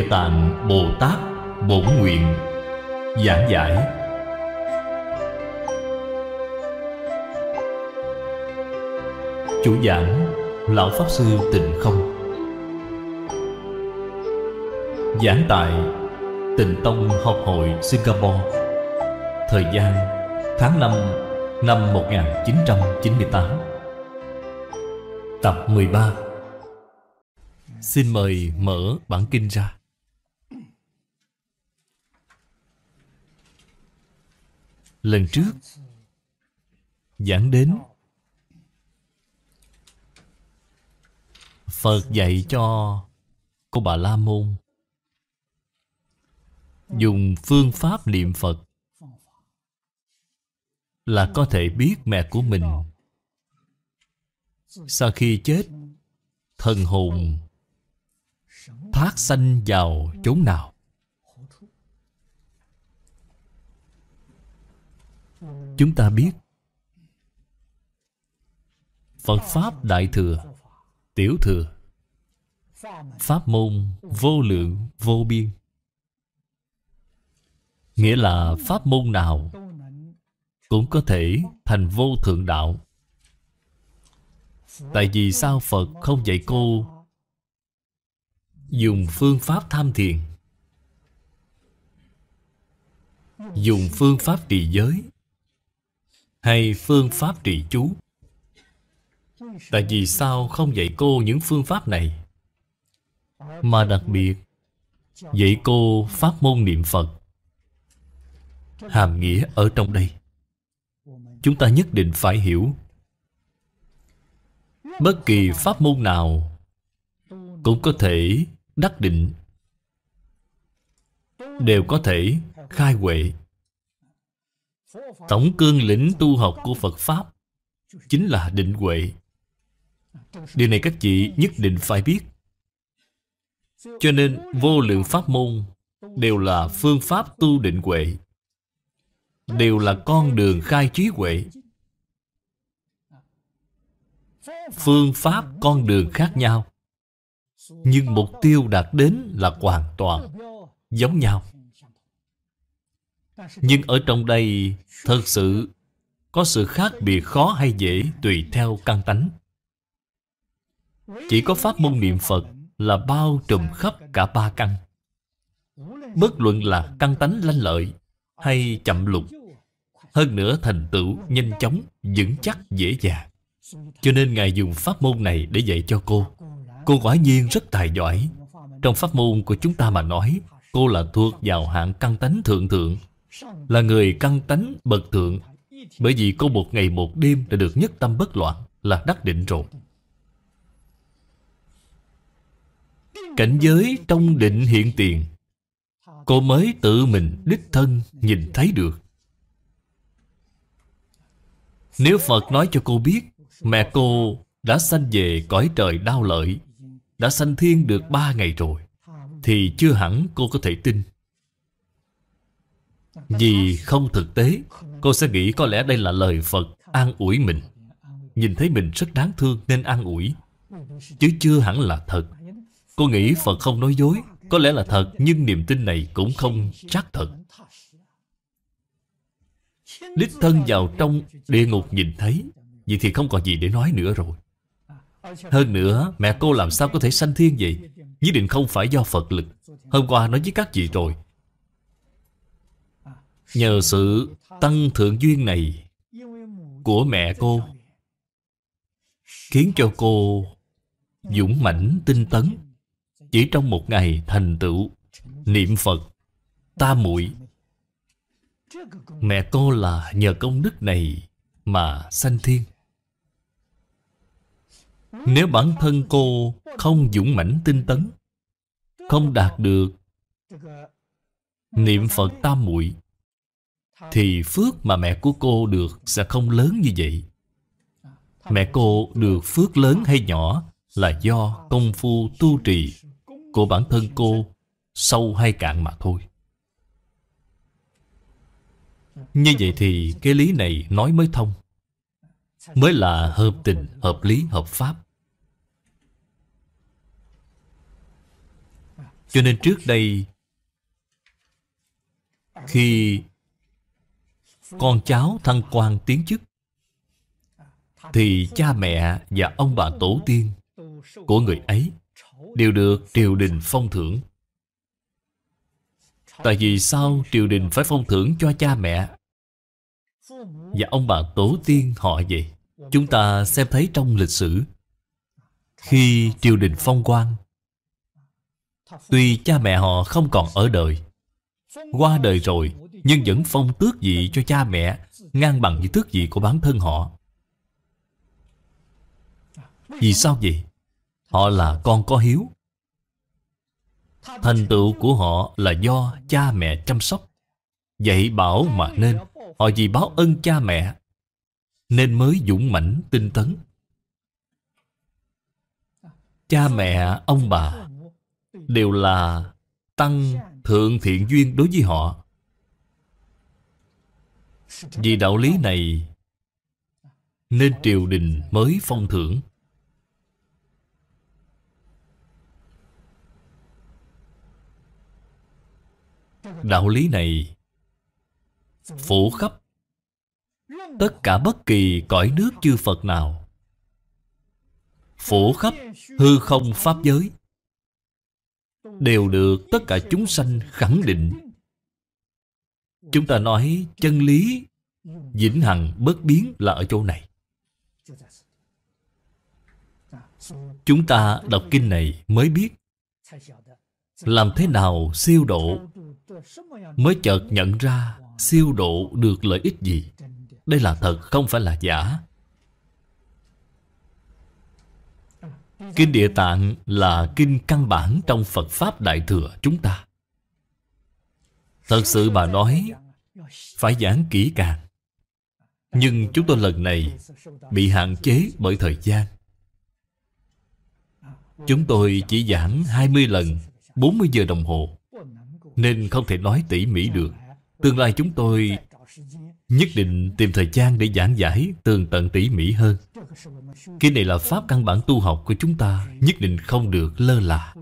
Địa Tạng Bồ Tát Bổn Nguyện Giảng giải Chủ giảng Lão Pháp Sư Tịnh Không Giảng tại Tịnh Tông Học hội Singapore Thời gian tháng 5 năm 1998 Tập 13 Xin mời mở bản kinh ra lần trước giảng đến Phật dạy cho cô bà La Môn dùng phương pháp niệm Phật là có thể biết mẹ của mình sau khi chết thần hồn thoát sanh vào chốn nào chúng ta biết phật pháp đại thừa tiểu thừa pháp môn vô lượng vô biên nghĩa là pháp môn nào cũng có thể thành vô thượng đạo tại vì sao phật không dạy cô dùng phương pháp tham thiền dùng phương pháp trì giới hay phương pháp trị chú tại vì sao không dạy cô những phương pháp này mà đặc biệt dạy cô pháp môn niệm phật hàm nghĩa ở trong đây chúng ta nhất định phải hiểu bất kỳ pháp môn nào cũng có thể đắc định đều có thể khai huệ Tổng cương lĩnh tu học của Phật Pháp Chính là định huệ Điều này các chị nhất định phải biết Cho nên vô lượng pháp môn Đều là phương pháp tu định huệ Đều là con đường khai trí huệ Phương pháp con đường khác nhau Nhưng mục tiêu đạt đến là hoàn toàn giống nhau nhưng ở trong đây Thật sự Có sự khác biệt khó hay dễ Tùy theo căn tánh Chỉ có pháp môn niệm Phật Là bao trùm khắp cả ba căn Bất luận là căn tánh lanh lợi Hay chậm lục Hơn nữa thành tựu nhanh chóng Vững chắc dễ dàng Cho nên Ngài dùng pháp môn này để dạy cho cô Cô quả nhiên rất tài giỏi Trong pháp môn của chúng ta mà nói Cô là thuộc vào hạng căn tánh thượng thượng là người căng tánh bậc thượng Bởi vì cô một ngày một đêm đã được nhất tâm bất loạn Là đắc định rồi Cảnh giới trong định hiện tiền Cô mới tự mình đích thân nhìn thấy được Nếu Phật nói cho cô biết Mẹ cô đã sanh về cõi trời đau lợi Đã sanh thiên được ba ngày rồi Thì chưa hẳn cô có thể tin vì không thực tế Cô sẽ nghĩ có lẽ đây là lời Phật An ủi mình Nhìn thấy mình rất đáng thương nên an ủi Chứ chưa hẳn là thật Cô nghĩ Phật không nói dối Có lẽ là thật nhưng niềm tin này cũng không chắc thật Đích thân vào trong địa ngục nhìn thấy Vậy thì không còn gì để nói nữa rồi Hơn nữa mẹ cô làm sao có thể sanh thiên vậy Nhất định không phải do Phật lực Hôm qua nói với các chị rồi Nhờ sự tăng thượng duyên này Của mẹ cô Khiến cho cô Dũng mãnh tinh tấn Chỉ trong một ngày thành tựu Niệm Phật Ta muội Mẹ cô là nhờ công đức này Mà sanh thiên Nếu bản thân cô Không dũng mãnh tinh tấn Không đạt được Niệm Phật tam muội thì phước mà mẹ của cô được sẽ không lớn như vậy mẹ cô được phước lớn hay nhỏ là do công phu tu trì của bản thân cô sâu hay cạn mà thôi như vậy thì cái lý này nói mới thông mới là hợp tình hợp lý hợp pháp cho nên trước đây khi con cháu thăng quan tiến chức thì cha mẹ và ông bà tổ tiên của người ấy đều được triều đình phong thưởng tại vì sao triều đình phải phong thưởng cho cha mẹ và ông bà tổ tiên họ vậy chúng ta xem thấy trong lịch sử khi triều đình phong quan tuy cha mẹ họ không còn ở đời qua đời rồi nhưng vẫn phong tước vị cho cha mẹ ngang bằng với tước vị của bản thân họ vì sao vậy họ là con có hiếu thành tựu của họ là do cha mẹ chăm sóc dạy bảo mà nên họ vì báo ân cha mẹ nên mới dũng mãnh tinh tấn cha mẹ ông bà đều là tăng thượng thiện duyên đối với họ vì đạo lý này Nên triều đình mới phong thưởng Đạo lý này Phủ khắp Tất cả bất kỳ cõi nước chư Phật nào Phủ khắp hư không Pháp giới Đều được tất cả chúng sanh khẳng định Chúng ta nói chân lý vĩnh hằng bất biến là ở chỗ này chúng ta đọc kinh này mới biết làm thế nào siêu độ mới chợt nhận ra siêu độ được lợi ích gì đây là thật không phải là giả kinh địa tạng là kinh căn bản trong phật pháp đại thừa chúng ta thật sự bà nói phải giảng kỹ càng nhưng chúng tôi lần này bị hạn chế bởi thời gian. Chúng tôi chỉ giảng 20 lần, 40 giờ đồng hồ, nên không thể nói tỉ mỉ được. Tương lai chúng tôi nhất định tìm thời gian để giảng giải tường tận tỉ mỉ hơn. Cái này là pháp căn bản tu học của chúng ta, nhất định không được lơ là.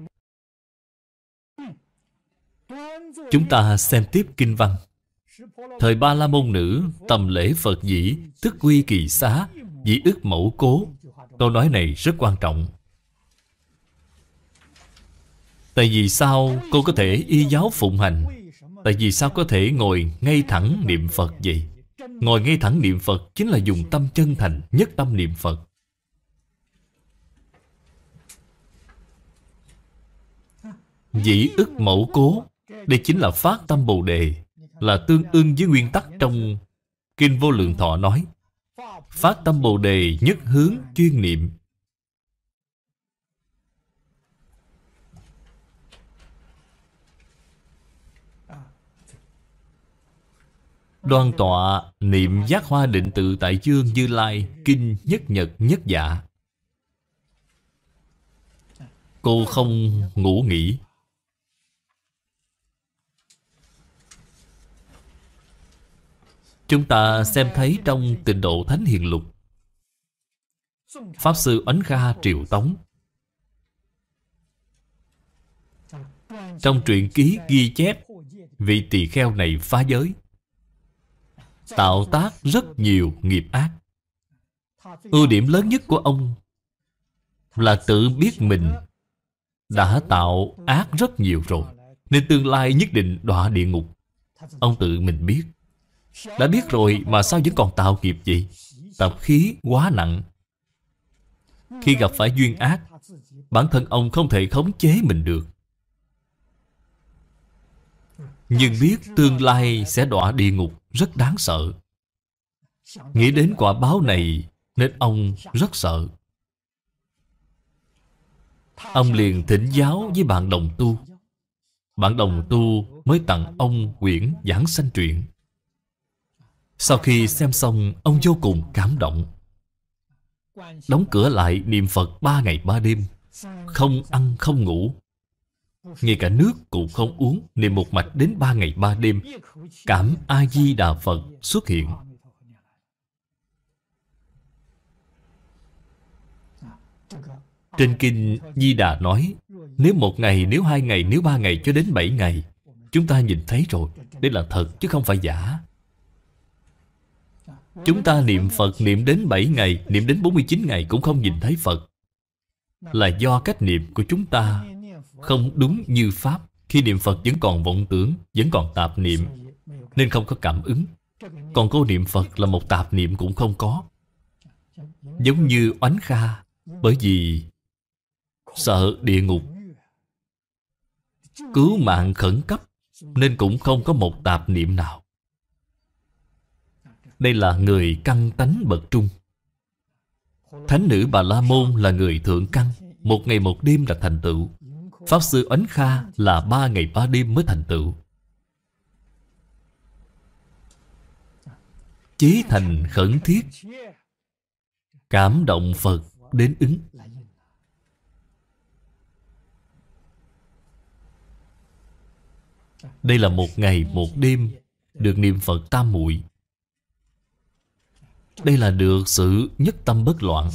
Chúng ta xem tiếp kinh văn. Thời Ba La Môn Nữ Tầm lễ Phật dĩ Thức quy kỳ xá Dĩ ức mẫu cố Câu nói này rất quan trọng Tại vì sao cô có thể y giáo phụng hành Tại vì sao có thể ngồi ngay thẳng niệm Phật vậy Ngồi ngay thẳng niệm Phật Chính là dùng tâm chân thành Nhất tâm niệm Phật Dĩ ức mẫu cố Đây chính là phát tâm Bồ Đề là tương ưng với nguyên tắc trong Kinh Vô Lượng Thọ nói Phát tâm Bồ Đề nhất hướng chuyên niệm Đoan tọa niệm giác hoa định tự tại chương Như Lai Kinh nhất nhật nhất dạ Cô không ngủ nghỉ Chúng ta xem thấy trong tịnh độ Thánh Hiền Lục Pháp Sư Ấn Kha Triều Tống Trong truyện ký ghi chép Vị tỳ kheo này phá giới Tạo tác rất nhiều nghiệp ác Ưu điểm lớn nhất của ông Là tự biết mình Đã tạo ác rất nhiều rồi Nên tương lai nhất định đọa địa ngục Ông tự mình biết đã biết rồi mà sao vẫn còn tạo nghiệp vậy Tập khí quá nặng Khi gặp phải duyên ác Bản thân ông không thể khống chế mình được Nhưng biết tương lai sẽ đọa địa ngục Rất đáng sợ Nghĩ đến quả báo này Nên ông rất sợ Ông liền thỉnh giáo với bạn đồng tu Bạn đồng tu mới tặng ông quyển giảng sanh truyện sau khi xem xong Ông vô cùng cảm động Đóng cửa lại niệm Phật ba ngày ba đêm Không ăn không ngủ Ngay cả nước cũng không uống Niệm một mạch đến ba ngày ba đêm Cảm A-di-đà Phật xuất hiện Trên kinh Di Đà nói Nếu một ngày, nếu hai ngày, nếu ba ngày cho đến bảy ngày Chúng ta nhìn thấy rồi Đây là thật chứ không phải giả Chúng ta niệm Phật niệm đến 7 ngày Niệm đến 49 ngày cũng không nhìn thấy Phật Là do cách niệm của chúng ta Không đúng như Pháp Khi niệm Phật vẫn còn vọng tưởng Vẫn còn tạp niệm Nên không có cảm ứng Còn cô niệm Phật là một tạp niệm cũng không có Giống như oánh kha Bởi vì Sợ địa ngục Cứu mạng khẩn cấp Nên cũng không có một tạp niệm nào đây là người căng tánh bậc trung Thánh nữ Bà La Môn là người thượng căng Một ngày một đêm là thành tựu Pháp sư Ấn Kha là ba ngày ba đêm mới thành tựu Chế thành khẩn thiết Cảm động Phật đến ứng Đây là một ngày một đêm Được niệm Phật tam muội đây là được sự nhất tâm bất loạn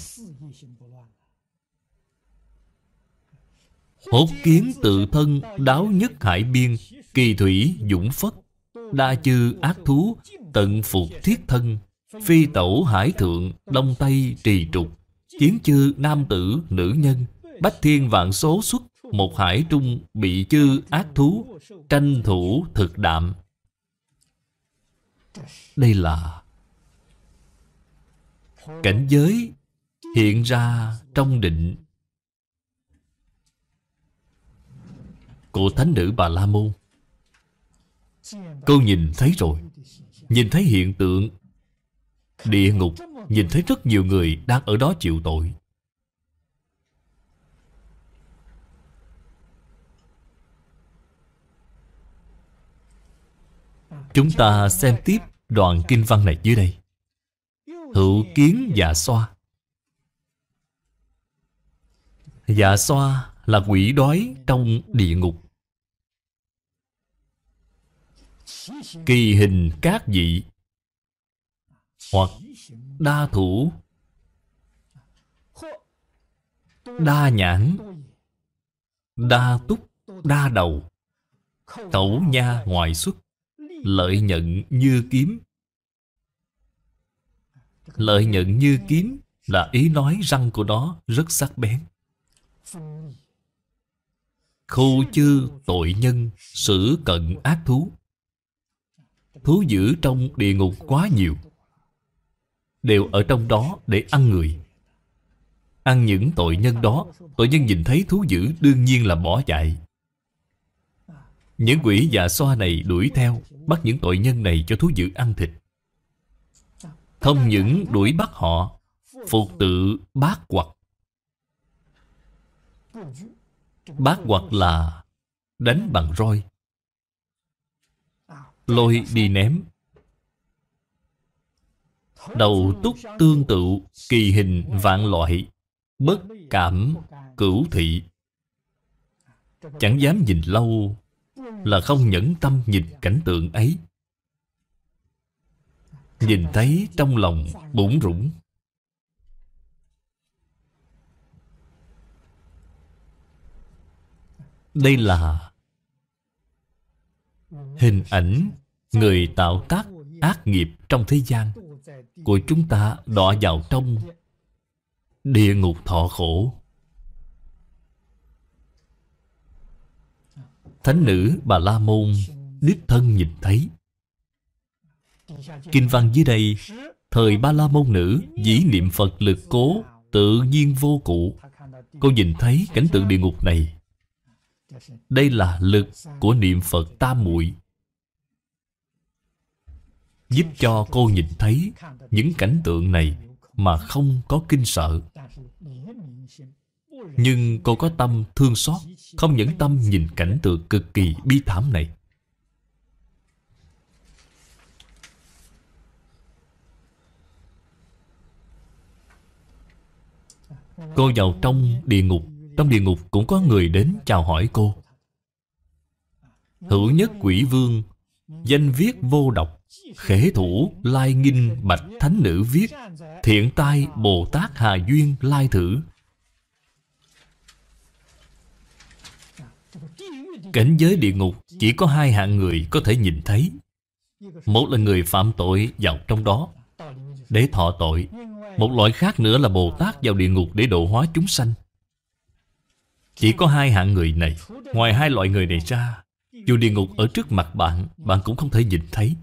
Hốt kiến tự thân đáo nhất hải biên Kỳ thủy dũng phất Đa chư ác thú Tận phục thiết thân Phi tẩu hải thượng Đông Tây trì trục Chiến chư nam tử nữ nhân Bách thiên vạn số xuất Một hải trung bị chư ác thú Tranh thủ thực đạm Đây là cảnh giới hiện ra trong định của thánh nữ bà la môn cô nhìn thấy rồi nhìn thấy hiện tượng địa ngục nhìn thấy rất nhiều người đang ở đó chịu tội chúng ta xem tiếp đoạn kinh văn này dưới đây hữu kiến dạ xoa. Dạ xoa là quỷ đói trong địa ngục. Kỳ hình các vị hoặc đa thủ đa nhãn đa túc đa đầu tẩu nha ngoại xuất lợi nhận như kiếm Lợi nhận như kiếm là ý nói răng của nó rất sắc bén. Khu chư tội nhân xử cận ác thú. Thú dữ trong địa ngục quá nhiều. Đều ở trong đó để ăn người. Ăn những tội nhân đó, tội nhân nhìn thấy thú dữ đương nhiên là bỏ chạy. Những quỷ già xoa này đuổi theo, bắt những tội nhân này cho thú dữ ăn thịt. Không những đuổi bắt họ Phục tự bát quật Bát quật là Đánh bằng roi Lôi đi ném Đầu túc tương tự Kỳ hình vạn loại Bất cảm cửu thị Chẳng dám nhìn lâu Là không nhẫn tâm nhìn cảnh tượng ấy Nhìn thấy trong lòng bủn rủng Đây là Hình ảnh Người tạo tác ác nghiệp trong thế gian Của chúng ta đọa vào trong Địa ngục thọ khổ Thánh nữ Bà La Môn Đích thân nhìn thấy Kinh văn dưới đây Thời Ba La Môn Nữ Dĩ niệm Phật lực cố Tự nhiên vô cụ Cô nhìn thấy cảnh tượng địa ngục này Đây là lực của niệm Phật tam muội Giúp cho cô nhìn thấy Những cảnh tượng này Mà không có kinh sợ Nhưng cô có tâm thương xót Không những tâm nhìn cảnh tượng cực kỳ bi thảm này Cô vào trong địa ngục Trong địa ngục cũng có người đến chào hỏi cô Hữu nhất quỷ vương Danh viết vô độc Khế thủ Lai Nghinh Bạch Thánh Nữ viết Thiện tai Bồ Tát Hà Duyên Lai Thử Cảnh giới địa ngục chỉ có hai hạng người có thể nhìn thấy Một là người phạm tội vào trong đó Để thọ tội một loại khác nữa là Bồ Tát vào địa ngục để độ hóa chúng sanh Chỉ có hai hạng người này Ngoài hai loại người này ra Dù địa ngục ở trước mặt bạn Bạn cũng không thể nhìn thấy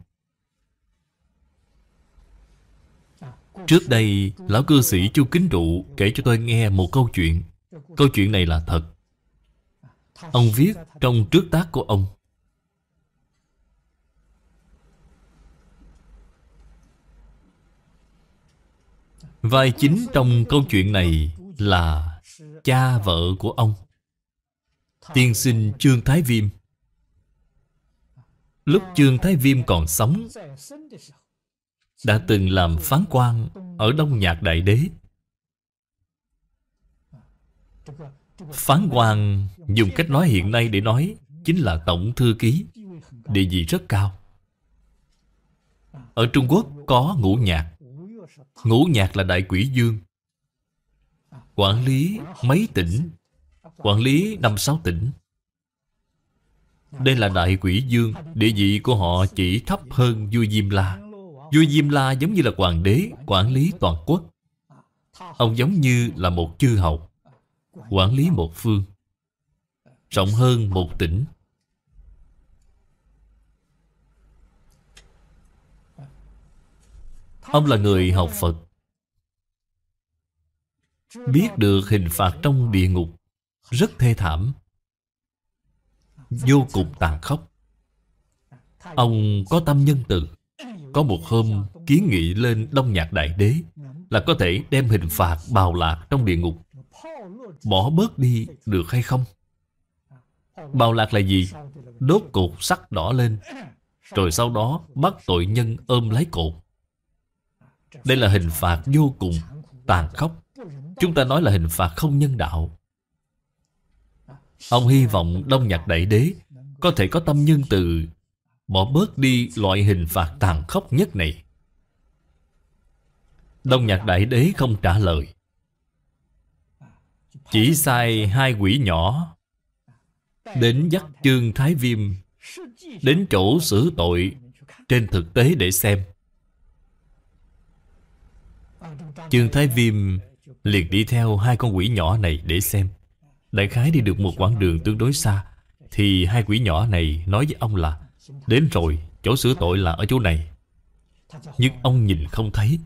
Trước đây Lão cư sĩ Chu Kính Trụ Kể cho tôi nghe một câu chuyện Câu chuyện này là thật Ông viết trong trước tác của ông Vai chính trong câu chuyện này là cha vợ của ông Tiên sinh Trương Thái Viêm Lúc Trương Thái Viêm còn sống Đã từng làm phán quan ở Đông Nhạc Đại Đế Phán quan dùng cách nói hiện nay để nói Chính là Tổng Thư Ký Địa vị rất cao Ở Trung Quốc có ngũ nhạc Ngũ nhạc là đại quỷ dương Quản lý mấy tỉnh Quản lý năm sáu tỉnh Đây là đại quỷ dương Địa vị của họ chỉ thấp hơn vua Diêm La Vua Diêm La giống như là hoàng đế Quản lý toàn quốc Ông giống như là một chư hầu Quản lý một phương Rộng hơn một tỉnh Ông là người học Phật Biết được hình phạt trong địa ngục Rất thê thảm Vô cùng tàn khốc Ông có tâm nhân từ Có một hôm kiến nghị lên Đông Nhạc Đại Đế Là có thể đem hình phạt bào lạc trong địa ngục Bỏ bớt đi được hay không? Bào lạc là gì? Đốt cột sắt đỏ lên Rồi sau đó bắt tội nhân ôm lấy cột đây là hình phạt vô cùng tàn khốc Chúng ta nói là hình phạt không nhân đạo Ông hy vọng Đông Nhạc Đại Đế Có thể có tâm nhân từ Bỏ bớt đi loại hình phạt tàn khốc nhất này Đông Nhạc Đại Đế không trả lời Chỉ sai hai quỷ nhỏ Đến dắt Trương Thái Viêm Đến chỗ xử tội Trên thực tế để xem Trường Thái Viêm liền đi theo hai con quỷ nhỏ này để xem Đại khái đi được một quãng đường tương đối xa Thì hai quỷ nhỏ này nói với ông là Đến rồi, chỗ sửa tội là ở chỗ này Nhưng ông nhìn không thấy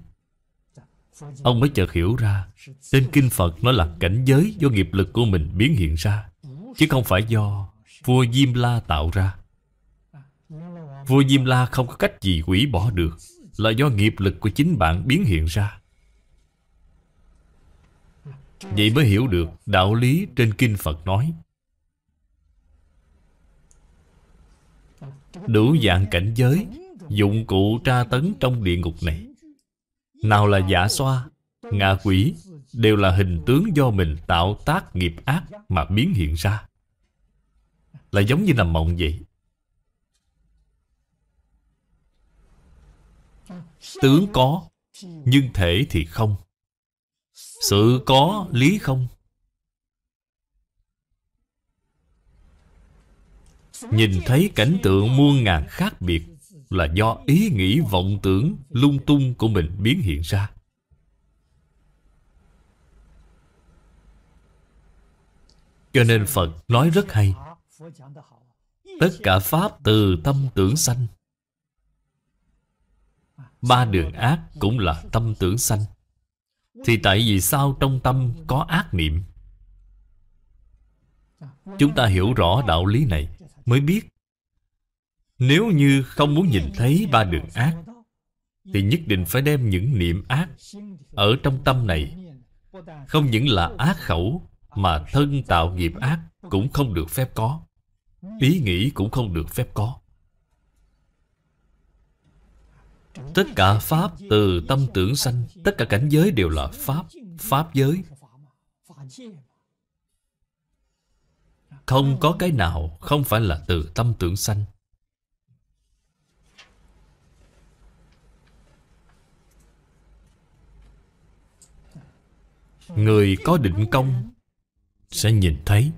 Ông mới chợt hiểu ra tên Kinh Phật nó là cảnh giới do nghiệp lực của mình biến hiện ra Chứ không phải do vua Diêm La tạo ra Vua Diêm La không có cách gì quỷ bỏ được Là do nghiệp lực của chính bạn biến hiện ra Vậy mới hiểu được đạo lý trên kinh Phật nói Đủ dạng cảnh giới Dụng cụ tra tấn trong địa ngục này Nào là giả xoa Ngạ quỷ Đều là hình tướng do mình tạo tác nghiệp ác Mà biến hiện ra Là giống như nằm mộng vậy Tướng có Nhưng thể thì không sự có lý không? Nhìn thấy cảnh tượng muôn ngàn khác biệt là do ý nghĩ vọng tưởng lung tung của mình biến hiện ra. Cho nên Phật nói rất hay Tất cả Pháp từ tâm tưởng sanh Ba đường ác cũng là tâm tưởng sanh thì tại vì sao trong tâm có ác niệm Chúng ta hiểu rõ đạo lý này Mới biết Nếu như không muốn nhìn thấy ba đường ác Thì nhất định phải đem những niệm ác Ở trong tâm này Không những là ác khẩu Mà thân tạo nghiệp ác Cũng không được phép có Ý nghĩ cũng không được phép có Tất cả Pháp từ tâm tưởng sanh Tất cả cảnh giới đều là Pháp Pháp giới Không có cái nào không phải là từ tâm tưởng sanh Người có định công Sẽ nhìn thấy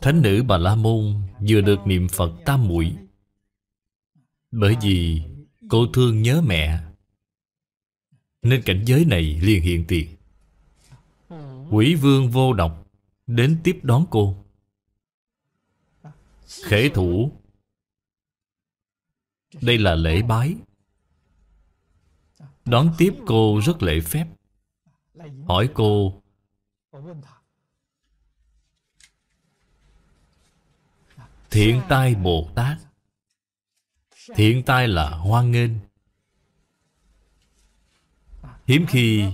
Thánh nữ Bà La Môn Vừa được niệm Phật tam muội bởi vì cô thương nhớ mẹ Nên cảnh giới này liền hiện tiền Quỷ vương vô độc Đến tiếp đón cô Khể thủ Đây là lễ bái Đón tiếp cô rất lễ phép Hỏi cô Thiện tai Bồ Tát Thiện tai là hoan nghênh Hiếm khi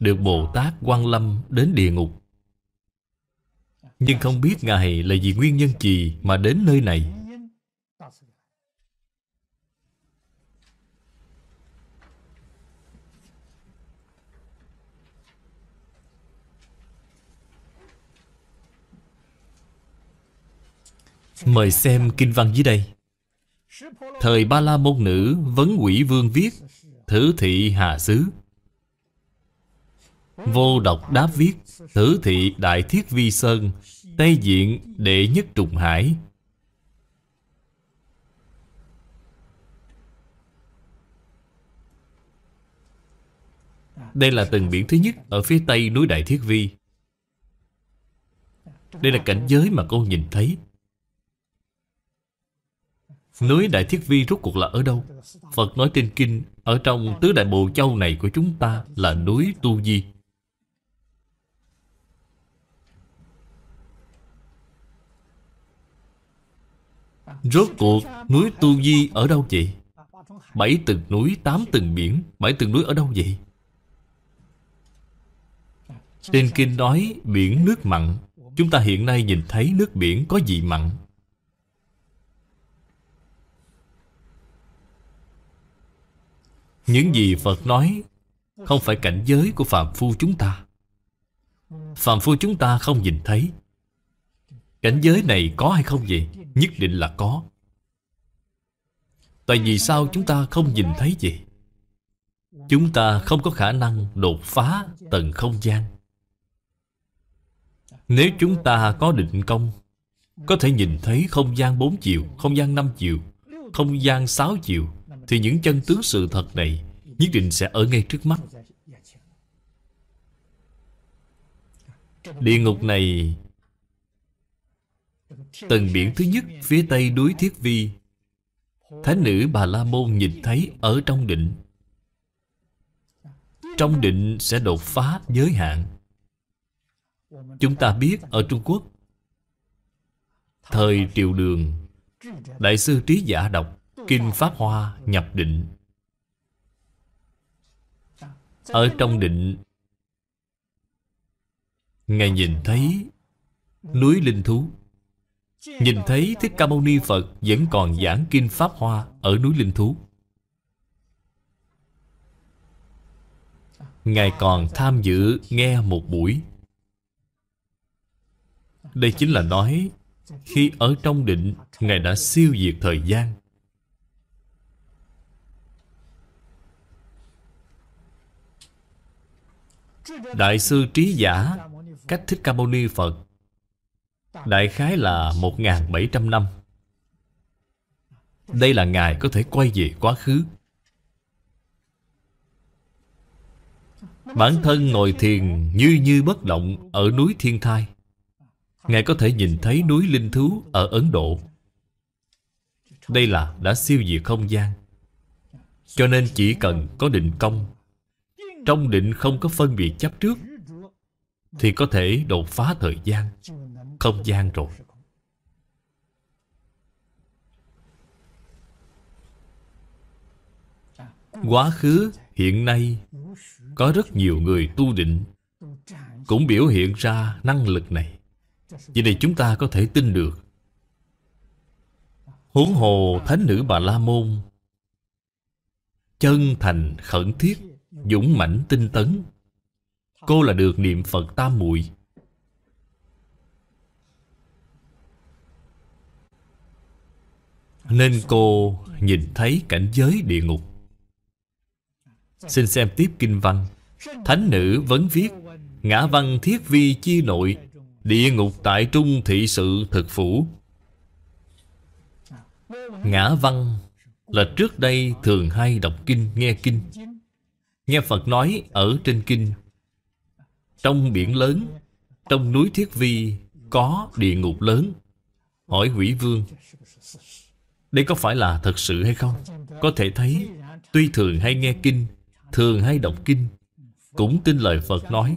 được Bồ Tát quan Lâm đến địa ngục Nhưng không biết Ngài là vì nguyên nhân gì mà đến nơi này Mời xem kinh văn dưới đây Thời Ba La Môn Nữ Vấn Quỷ Vương viết Thử thị Hà xứ Vô độc đáp viết Thử thị Đại Thiết Vi Sơn Tây diện Đệ Nhất Trùng Hải Đây là tầng biển thứ nhất ở phía tây núi Đại Thiết Vi. Đây là cảnh giới mà cô nhìn thấy. Núi Đại Thiết Vi rốt cuộc là ở đâu? Phật nói trên kinh, ở trong tứ đại bộ châu này của chúng ta là núi Tu Di. Rốt cuộc, núi Tu Di ở đâu vậy? Bảy từng núi, tám từng biển, bảy từng núi ở đâu vậy? Trên kinh nói biển nước mặn Chúng ta hiện nay nhìn thấy nước biển có gì mặn Những gì Phật nói Không phải cảnh giới của Phạm Phu chúng ta Phạm Phu chúng ta không nhìn thấy Cảnh giới này có hay không vậy? Nhất định là có Tại vì sao chúng ta không nhìn thấy gì? Chúng ta không có khả năng đột phá tầng không gian Nếu chúng ta có định công Có thể nhìn thấy không gian 4 chiều, không gian 5 chiều, không gian 6 chiều thì những chân tướng sự thật này Nhất định sẽ ở ngay trước mắt Địa ngục này Tầng biển thứ nhất phía tây núi Thiết Vi Thánh nữ Bà La Môn nhìn thấy ở trong định Trong định sẽ đột phá giới hạn Chúng ta biết ở Trung Quốc Thời triều đường Đại sư trí giả đọc Kinh Pháp Hoa nhập định Ở trong định Ngài nhìn thấy Núi Linh Thú Nhìn thấy Thích Ca Mâu Ni Phật Vẫn còn giảng Kinh Pháp Hoa Ở núi Linh Thú Ngài còn tham dự nghe một buổi Đây chính là nói Khi ở trong định Ngài đã siêu diệt thời gian Đại sư trí giả Cách Thích Ca Mâu Ni Phật Đại khái là 1.700 năm Đây là Ngài có thể quay về quá khứ Bản thân ngồi thiền như như bất động ở núi Thiên Thai Ngài có thể nhìn thấy núi Linh Thú ở Ấn Độ Đây là đã siêu diệt không gian Cho nên chỉ cần có định công trong định không có phân biệt chấp trước thì có thể đột phá thời gian không gian rồi quá khứ hiện nay có rất nhiều người tu định cũng biểu hiện ra năng lực này vì này chúng ta có thể tin được huống hồ thánh nữ bà la môn chân thành khẩn thiết dũng mãnh tinh tấn cô là được niệm phật tam muội nên cô nhìn thấy cảnh giới địa ngục xin xem tiếp kinh văn thánh nữ vấn viết ngã văn thiết vi chi nội địa ngục tại trung thị sự thực phủ ngã văn là trước đây thường hay đọc kinh nghe kinh Nghe Phật nói ở trên kinh Trong biển lớn Trong núi Thiết Vi Có địa ngục lớn Hỏi quỷ vương Đây có phải là thật sự hay không? Có thể thấy Tuy thường hay nghe kinh Thường hay đọc kinh Cũng tin lời Phật nói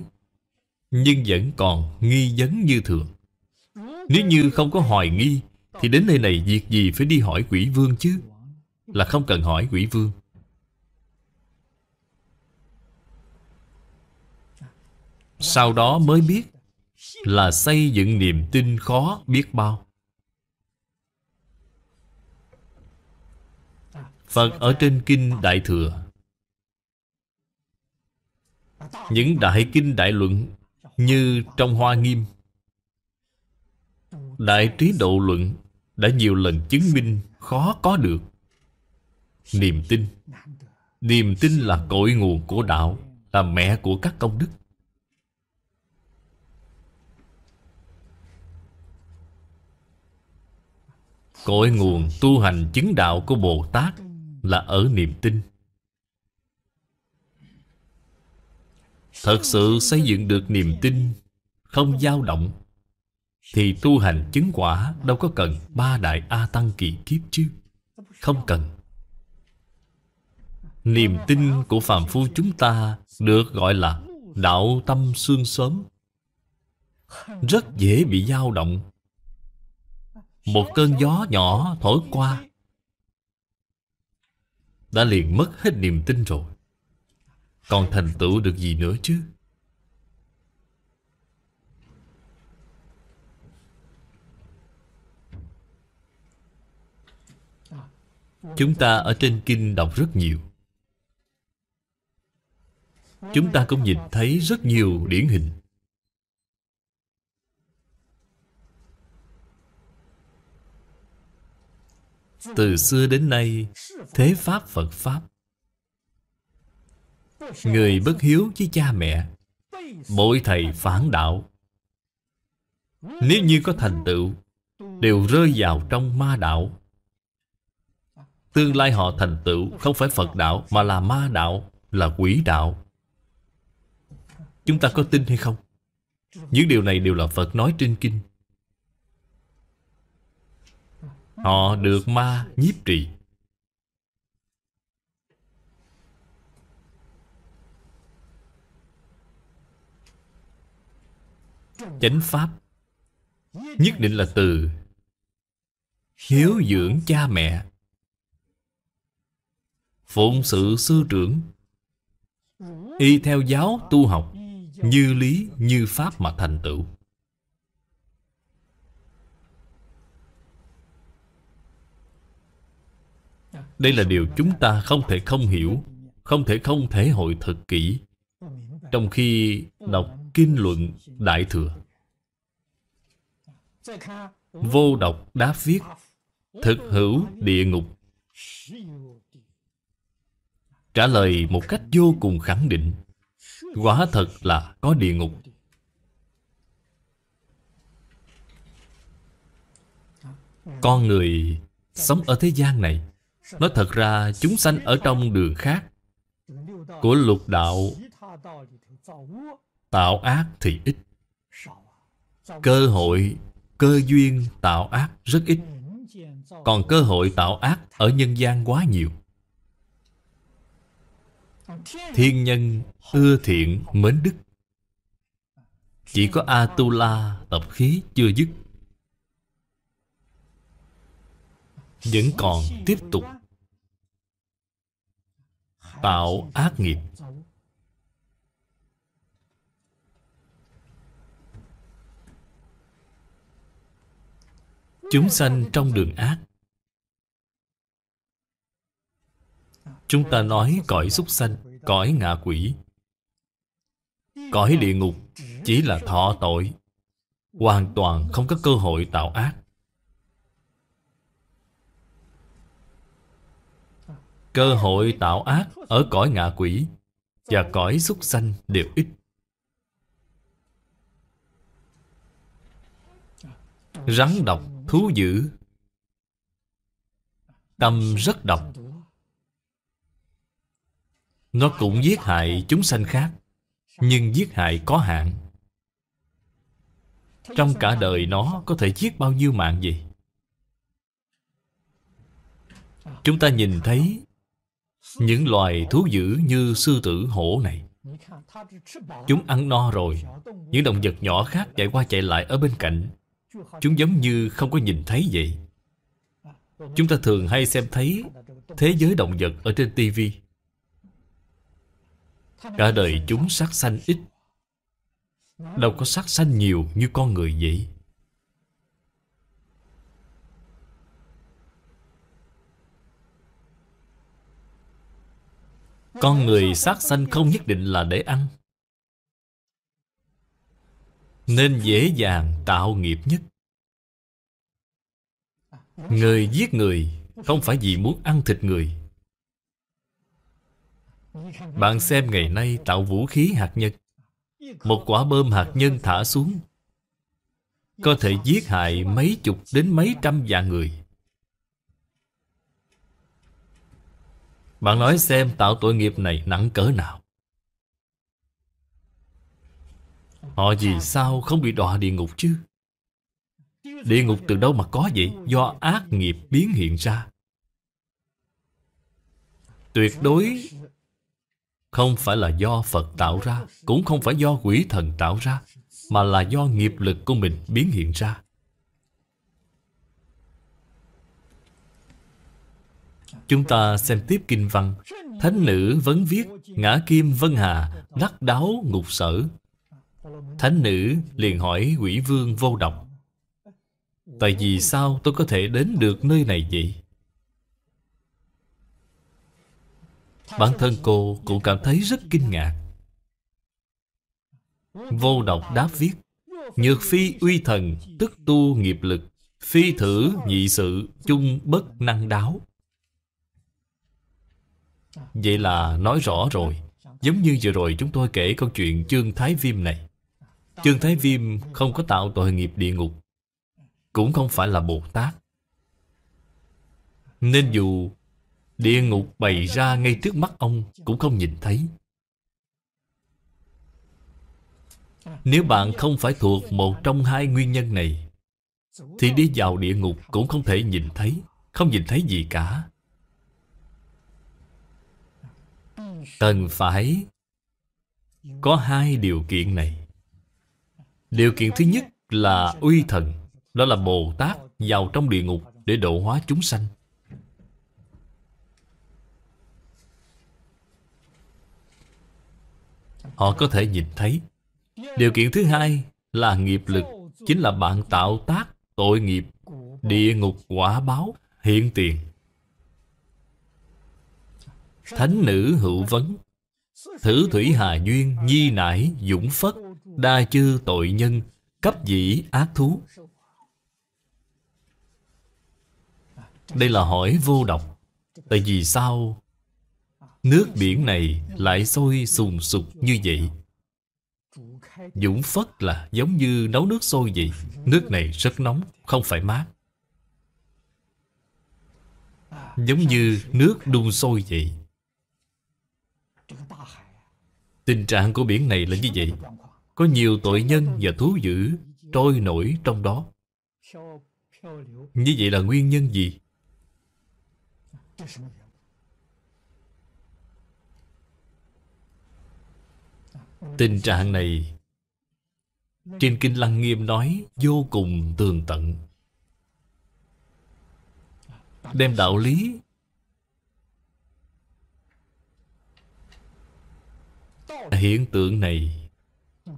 Nhưng vẫn còn nghi vấn như thường Nếu như không có hoài nghi Thì đến nơi này việc gì phải đi hỏi quỷ vương chứ Là không cần hỏi quỷ vương Sau đó mới biết là xây dựng niềm tin khó biết bao. Phật ở trên Kinh Đại Thừa Những Đại Kinh Đại Luận như trong Hoa Nghiêm Đại Trí Độ Luận đã nhiều lần chứng minh khó có được Niềm tin Niềm tin là cội nguồn của đạo Là mẹ của các công đức Cội nguồn tu hành chứng đạo của Bồ Tát là ở niềm tin. Thật sự xây dựng được niềm tin không dao động thì tu hành chứng quả đâu có cần ba đại A Tăng kỳ kiếp chứ. Không cần. Niềm tin của phàm phu chúng ta được gọi là đạo tâm xương sớm. Rất dễ bị dao động một cơn gió nhỏ thổi qua Đã liền mất hết niềm tin rồi Còn thành tựu được gì nữa chứ Chúng ta ở trên kinh đọc rất nhiều Chúng ta cũng nhìn thấy rất nhiều điển hình Từ xưa đến nay Thế Pháp Phật Pháp Người bất hiếu với cha mẹ Bội thầy phản đạo Nếu như có thành tựu Đều rơi vào trong ma đạo Tương lai họ thành tựu Không phải Phật đạo Mà là ma đạo Là quỷ đạo Chúng ta có tin hay không? Những điều này đều là Phật nói trên kinh Họ được ma nhiếp trị Chánh Pháp Nhất định là từ Hiếu dưỡng cha mẹ Phụng sự sư trưởng Y theo giáo tu học Như lý như pháp mà thành tựu Đây là điều chúng ta không thể không hiểu Không thể không thể hội thật kỹ Trong khi đọc Kinh luận Đại Thừa Vô độc đáp viết Thực hữu địa ngục Trả lời một cách vô cùng khẳng định Quả thật là có địa ngục Con người sống ở thế gian này Nói thật ra chúng sanh ở trong đường khác Của lục đạo Tạo ác thì ít Cơ hội, cơ duyên tạo ác rất ít Còn cơ hội tạo ác ở nhân gian quá nhiều Thiên nhân ưa thiện mến đức Chỉ có Atula tập khí chưa dứt Vẫn còn tiếp tục tạo ác nghiệp chúng sanh trong đường ác chúng ta nói cõi súc sanh cõi ngạ quỷ cõi địa ngục chỉ là thọ tội hoàn toàn không có cơ hội tạo ác cơ hội tạo ác ở cõi ngạ quỷ và cõi súc sanh đều ít. Rắn độc, thú dữ Tâm rất độc Nó cũng giết hại chúng sanh khác Nhưng giết hại có hạn Trong cả đời nó có thể giết bao nhiêu mạng gì Chúng ta nhìn thấy những loài thú dữ như sư tử hổ này Chúng ăn no rồi Những động vật nhỏ khác chạy qua chạy lại ở bên cạnh Chúng giống như không có nhìn thấy vậy Chúng ta thường hay xem thấy Thế giới động vật ở trên tivi Cả đời chúng sát sanh ít Đâu có sát sanh nhiều như con người vậy Con người sát sanh không nhất định là để ăn Nên dễ dàng tạo nghiệp nhất Người giết người Không phải vì muốn ăn thịt người Bạn xem ngày nay tạo vũ khí hạt nhân Một quả bơm hạt nhân thả xuống Có thể giết hại mấy chục đến mấy trăm vạn người Bạn nói xem tạo tội nghiệp này nặng cỡ nào Họ vì sao không bị đọa địa ngục chứ Địa ngục từ đâu mà có vậy Do ác nghiệp biến hiện ra Tuyệt đối Không phải là do Phật tạo ra Cũng không phải do quỷ thần tạo ra Mà là do nghiệp lực của mình biến hiện ra Chúng ta xem tiếp kinh văn Thánh nữ vấn viết Ngã kim vân hà Đắc đáo ngục sở Thánh nữ liền hỏi quỷ vương vô độc Tại vì sao tôi có thể đến được nơi này vậy? Bản thân cô cũng cảm thấy rất kinh ngạc Vô độc đáp viết Nhược phi uy thần Tức tu nghiệp lực Phi thử nhị sự chung bất năng đáo Vậy là nói rõ rồi Giống như vừa rồi chúng tôi kể câu chuyện Trương Thái Viêm này Trương Thái Viêm không có tạo tội nghiệp địa ngục Cũng không phải là Bồ Tát Nên dù địa ngục bày ra ngay trước mắt ông Cũng không nhìn thấy Nếu bạn không phải thuộc một trong hai nguyên nhân này Thì đi vào địa ngục cũng không thể nhìn thấy Không nhìn thấy gì cả cần phải có hai điều kiện này điều kiện thứ nhất là uy thần đó là bồ tát vào trong địa ngục để độ hóa chúng sanh họ có thể nhìn thấy điều kiện thứ hai là nghiệp lực chính là bạn tạo tác tội nghiệp địa ngục quả báo hiện tiền Thánh nữ hữu vấn Thử thủy hà duyên Nhi nải dũng phất Đa chư tội nhân Cấp dĩ ác thú Đây là hỏi vô độc Tại vì sao Nước biển này lại sôi sùng sục như vậy Dũng phất là giống như nấu nước sôi vậy Nước này rất nóng, không phải mát Giống như nước đun sôi vậy Tình trạng của biển này là như vậy Có nhiều tội nhân và thú dữ Trôi nổi trong đó Như vậy là nguyên nhân gì? Tình trạng này Trên Kinh Lăng Nghiêm nói Vô cùng tường tận Đem đạo lý hiện tượng này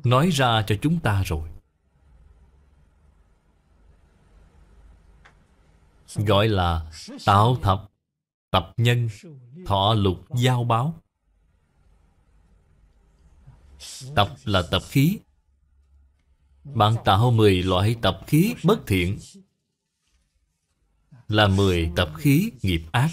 nói ra cho chúng ta rồi gọi là tạo thập tập nhân thọ lục giao báo tập là tập khí bạn tạo mười loại tập khí bất thiện là mười tập khí nghiệp ác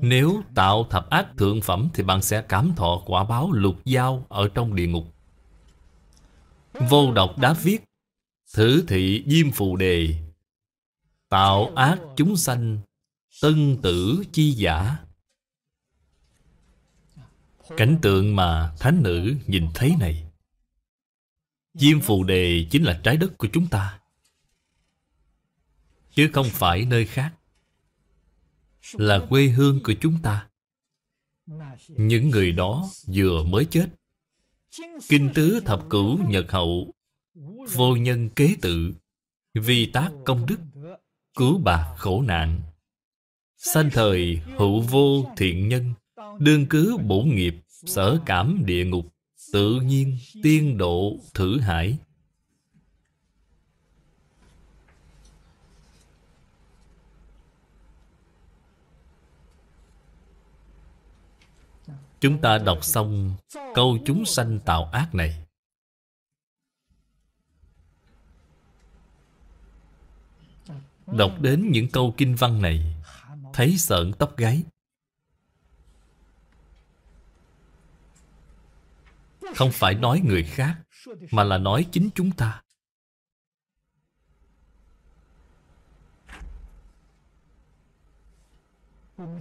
nếu tạo thập ác thượng phẩm Thì bạn sẽ cảm thọ quả báo lục giao Ở trong địa ngục Vô độc đã viết Thử thị diêm phù đề Tạo ác chúng sanh Tân tử chi giả Cảnh tượng mà thánh nữ nhìn thấy này Diêm phù đề chính là trái đất của chúng ta Chứ không phải nơi khác là quê hương của chúng ta những người đó vừa mới chết kinh tứ thập cửu nhật hậu vô nhân kế tự vi tác công đức cứu bà khổ nạn sanh thời hữu vô thiện nhân đương cứ bổ nghiệp sở cảm địa ngục tự nhiên tiên độ thử hải Chúng ta đọc xong câu chúng sanh tạo ác này Đọc đến những câu kinh văn này Thấy sợn tóc gáy Không phải nói người khác Mà là nói chính chúng ta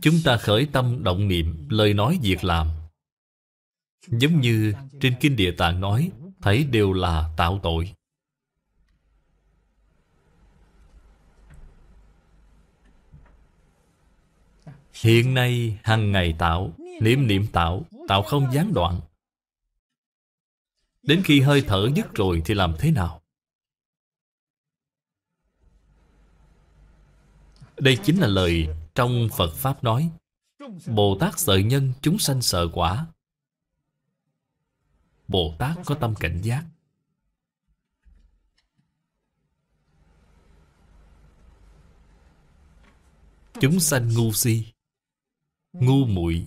Chúng ta khởi tâm động niệm Lời nói việc làm Giống như trên Kinh Địa Tạng nói Thấy đều là tạo tội Hiện nay hàng ngày tạo Niệm niệm tạo Tạo không gián đoạn Đến khi hơi thở dứt rồi thì làm thế nào? Đây chính là lời trong Phật Pháp nói Bồ Tát sợ nhân chúng sanh sợ quả Bồ Tát có tâm cảnh giác Chúng sanh ngu si Ngu muội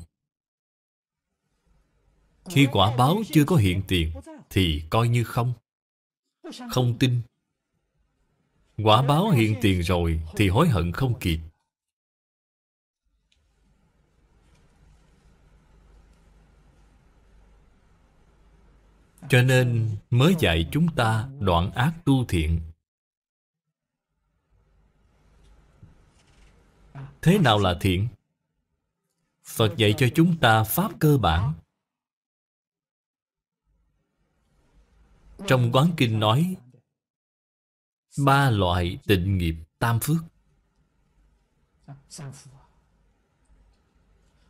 Khi quả báo chưa có hiện tiền Thì coi như không Không tin Quả báo hiện tiền rồi Thì hối hận không kịp Cho nên mới dạy chúng ta đoạn ác tu thiện Thế nào là thiện? Phật dạy cho chúng ta pháp cơ bản Trong Quán Kinh nói Ba loại tịnh nghiệp tam phước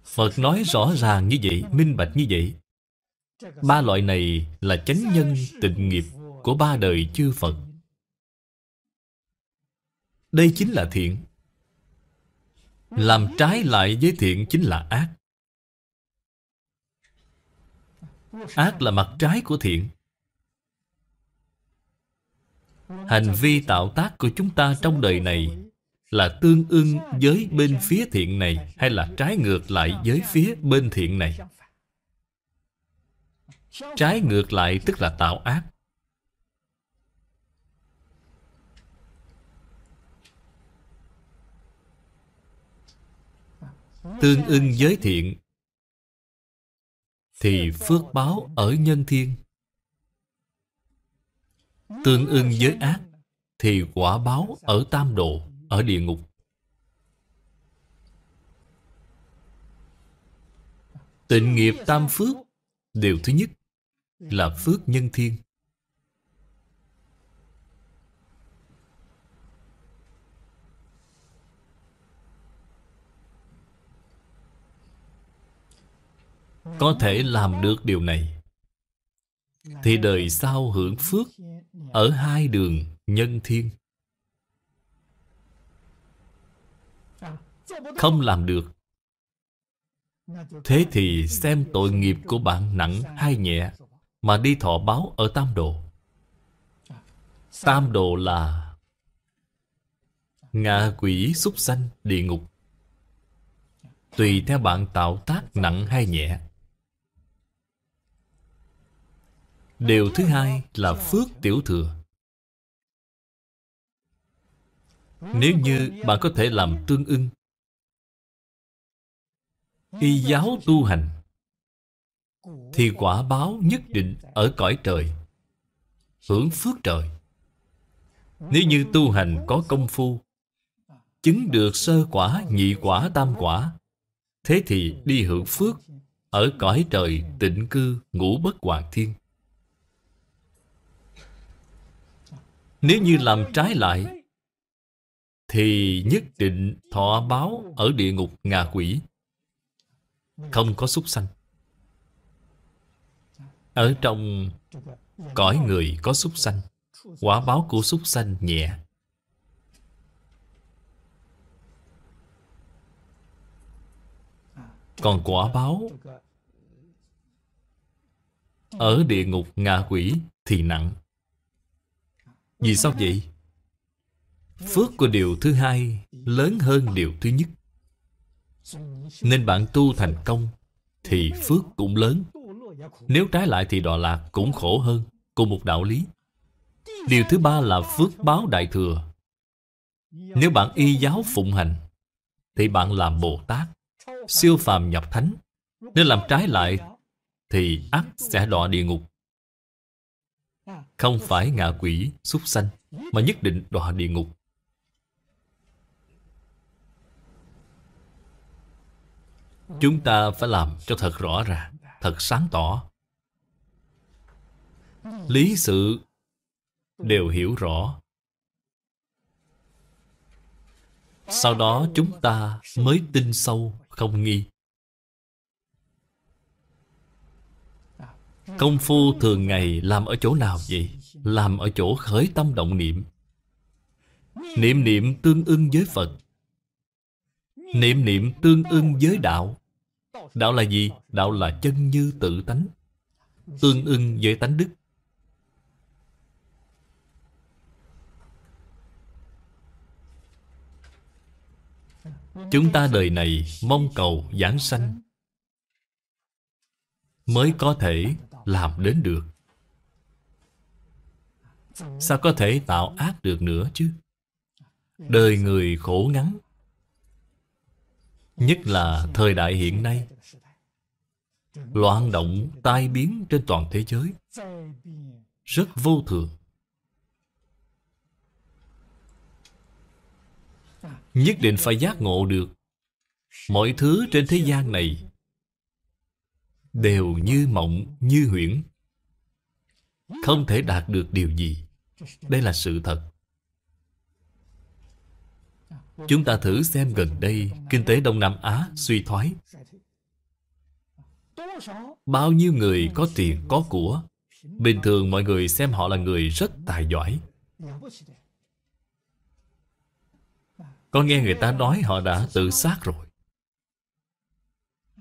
Phật nói rõ ràng như vậy, minh bạch như vậy Ba loại này là chánh nhân tịnh nghiệp của ba đời chư Phật. Đây chính là thiện. Làm trái lại với thiện chính là ác. Ác là mặt trái của thiện. Hành vi tạo tác của chúng ta trong đời này là tương ưng với bên phía thiện này hay là trái ngược lại với phía bên thiện này Trái ngược lại tức là tạo ác Tương ưng với thiện Thì phước báo ở nhân thiên Tương ưng với ác Thì quả báo ở tam độ Ở địa ngục Tịnh nghiệp tam phước Điều thứ nhất là phước nhân thiên. Có thể làm được điều này Thì đời sau hưởng phước Ở hai đường nhân thiên Không làm được Thế thì xem tội nghiệp của bạn nặng hay nhẹ mà đi thọ báo ở Tam Độ. Tam Độ là ngạ quỷ súc sanh địa ngục. Tùy theo bạn tạo tác nặng hay nhẹ. Điều thứ hai là phước tiểu thừa. Nếu như bạn có thể làm tương ưng Y giáo tu hành thì quả báo nhất định ở cõi trời hưởng phước trời nếu như tu hành có công phu chứng được sơ quả nhị quả tam quả thế thì đi hưởng phước ở cõi trời tịnh cư ngũ bất hoạt thiên nếu như làm trái lại thì nhất định thọ báo ở địa ngục ngạ quỷ không có súc sanh ở trong cõi người có súc sanh Quả báo của súc sanh nhẹ Còn quả báo Ở địa ngục ngạ quỷ thì nặng Vì sao vậy? Phước của điều thứ hai lớn hơn điều thứ nhất Nên bạn tu thành công Thì phước cũng lớn nếu trái lại thì đọa lạc cũng khổ hơn Cùng một đạo lý Điều thứ ba là phước báo đại thừa Nếu bạn y giáo phụng hành Thì bạn làm Bồ Tát Siêu phàm nhập thánh Nếu làm trái lại Thì ác sẽ đọa địa ngục Không phải ngạ quỷ, súc sanh Mà nhất định đọa địa ngục Chúng ta phải làm cho thật rõ ràng thật sáng tỏ. Lý sự đều hiểu rõ. Sau đó chúng ta mới tin sâu, không nghi. Công phu thường ngày làm ở chỗ nào vậy? Làm ở chỗ khởi tâm động niệm. Niệm niệm tương ưng với Phật. Niệm niệm tương ưng với đạo. Đạo là gì? Đạo là chân như tự tánh Tương ưng với tánh đức Chúng ta đời này mong cầu giảng sanh Mới có thể làm đến được Sao có thể tạo ác được nữa chứ Đời người khổ ngắn Nhất là thời đại hiện nay Loạn động tai biến trên toàn thế giới Rất vô thường Nhất định phải giác ngộ được Mọi thứ trên thế gian này Đều như mộng, như huyễn Không thể đạt được điều gì Đây là sự thật Chúng ta thử xem gần đây Kinh tế Đông Nam Á suy thoái Bao nhiêu người có tiền có của Bình thường mọi người xem họ là người rất tài giỏi Có nghe người ta nói họ đã tự sát rồi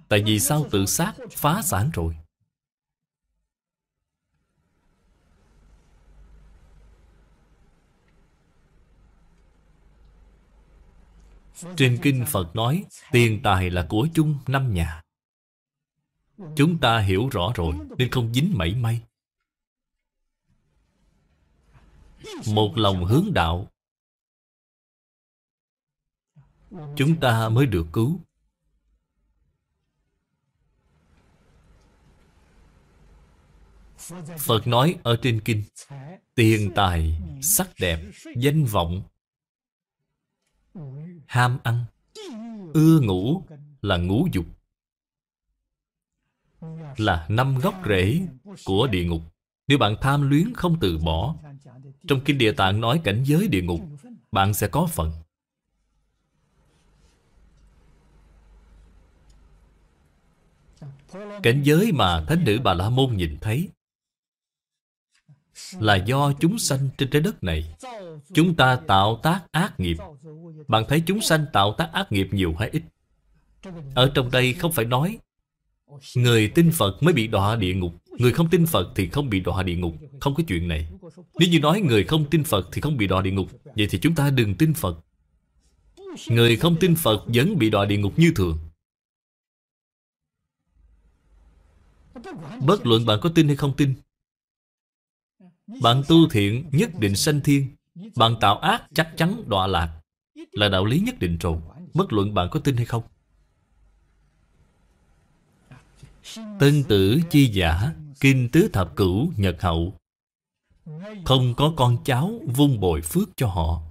Tại vì sao tự sát phá sản rồi Trên Kinh Phật nói Tiền tài là của chung năm nhà Chúng ta hiểu rõ rồi Nên không dính mảy may Một lòng hướng đạo Chúng ta mới được cứu Phật nói ở trên kinh Tiền tài, sắc đẹp, danh vọng ham ăn Ưa ngủ là ngũ dục Là năm gốc rễ của địa ngục Nếu bạn tham luyến không từ bỏ Trong Kinh Địa Tạng nói cảnh giới địa ngục Bạn sẽ có phần Cảnh giới mà Thánh nữ Bà La Môn nhìn thấy Là do chúng sanh trên trái đất này Chúng ta tạo tác ác nghiệp bạn thấy chúng sanh tạo tác ác nghiệp nhiều hay ít Ở trong đây không phải nói Người tin Phật mới bị đọa địa ngục Người không tin Phật thì không bị đọa địa ngục Không có chuyện này Nếu như nói người không tin Phật thì không bị đọa địa ngục Vậy thì chúng ta đừng tin Phật Người không tin Phật vẫn bị đọa địa ngục như thường Bất luận bạn có tin hay không tin Bạn tu thiện nhất định sanh thiên Bạn tạo ác chắc chắn đọa lạc là đạo lý nhất định rồi Bất luận bạn có tin hay không Tân tử chi giả Kinh tứ thập cửu nhật hậu Không có con cháu vung bồi phước cho họ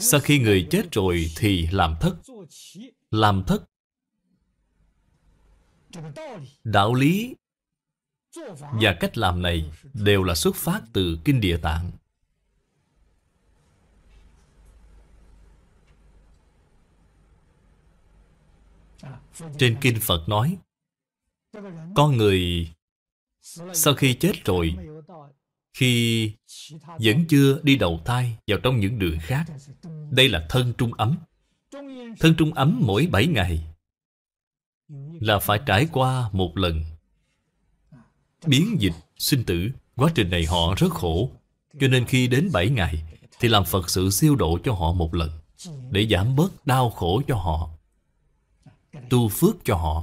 Sau khi người chết rồi thì làm thất Làm thất Đạo lý và cách làm này đều là xuất phát từ Kinh Địa Tạng. Trên Kinh Phật nói, con người sau khi chết rồi, khi vẫn chưa đi đầu thai vào trong những đường khác, đây là thân trung ấm. Thân trung ấm mỗi bảy ngày là phải trải qua một lần biến dịch, sinh tử. Quá trình này họ rất khổ. Cho nên khi đến 7 ngày, thì làm Phật sự siêu độ cho họ một lần, để giảm bớt đau khổ cho họ, tu phước cho họ.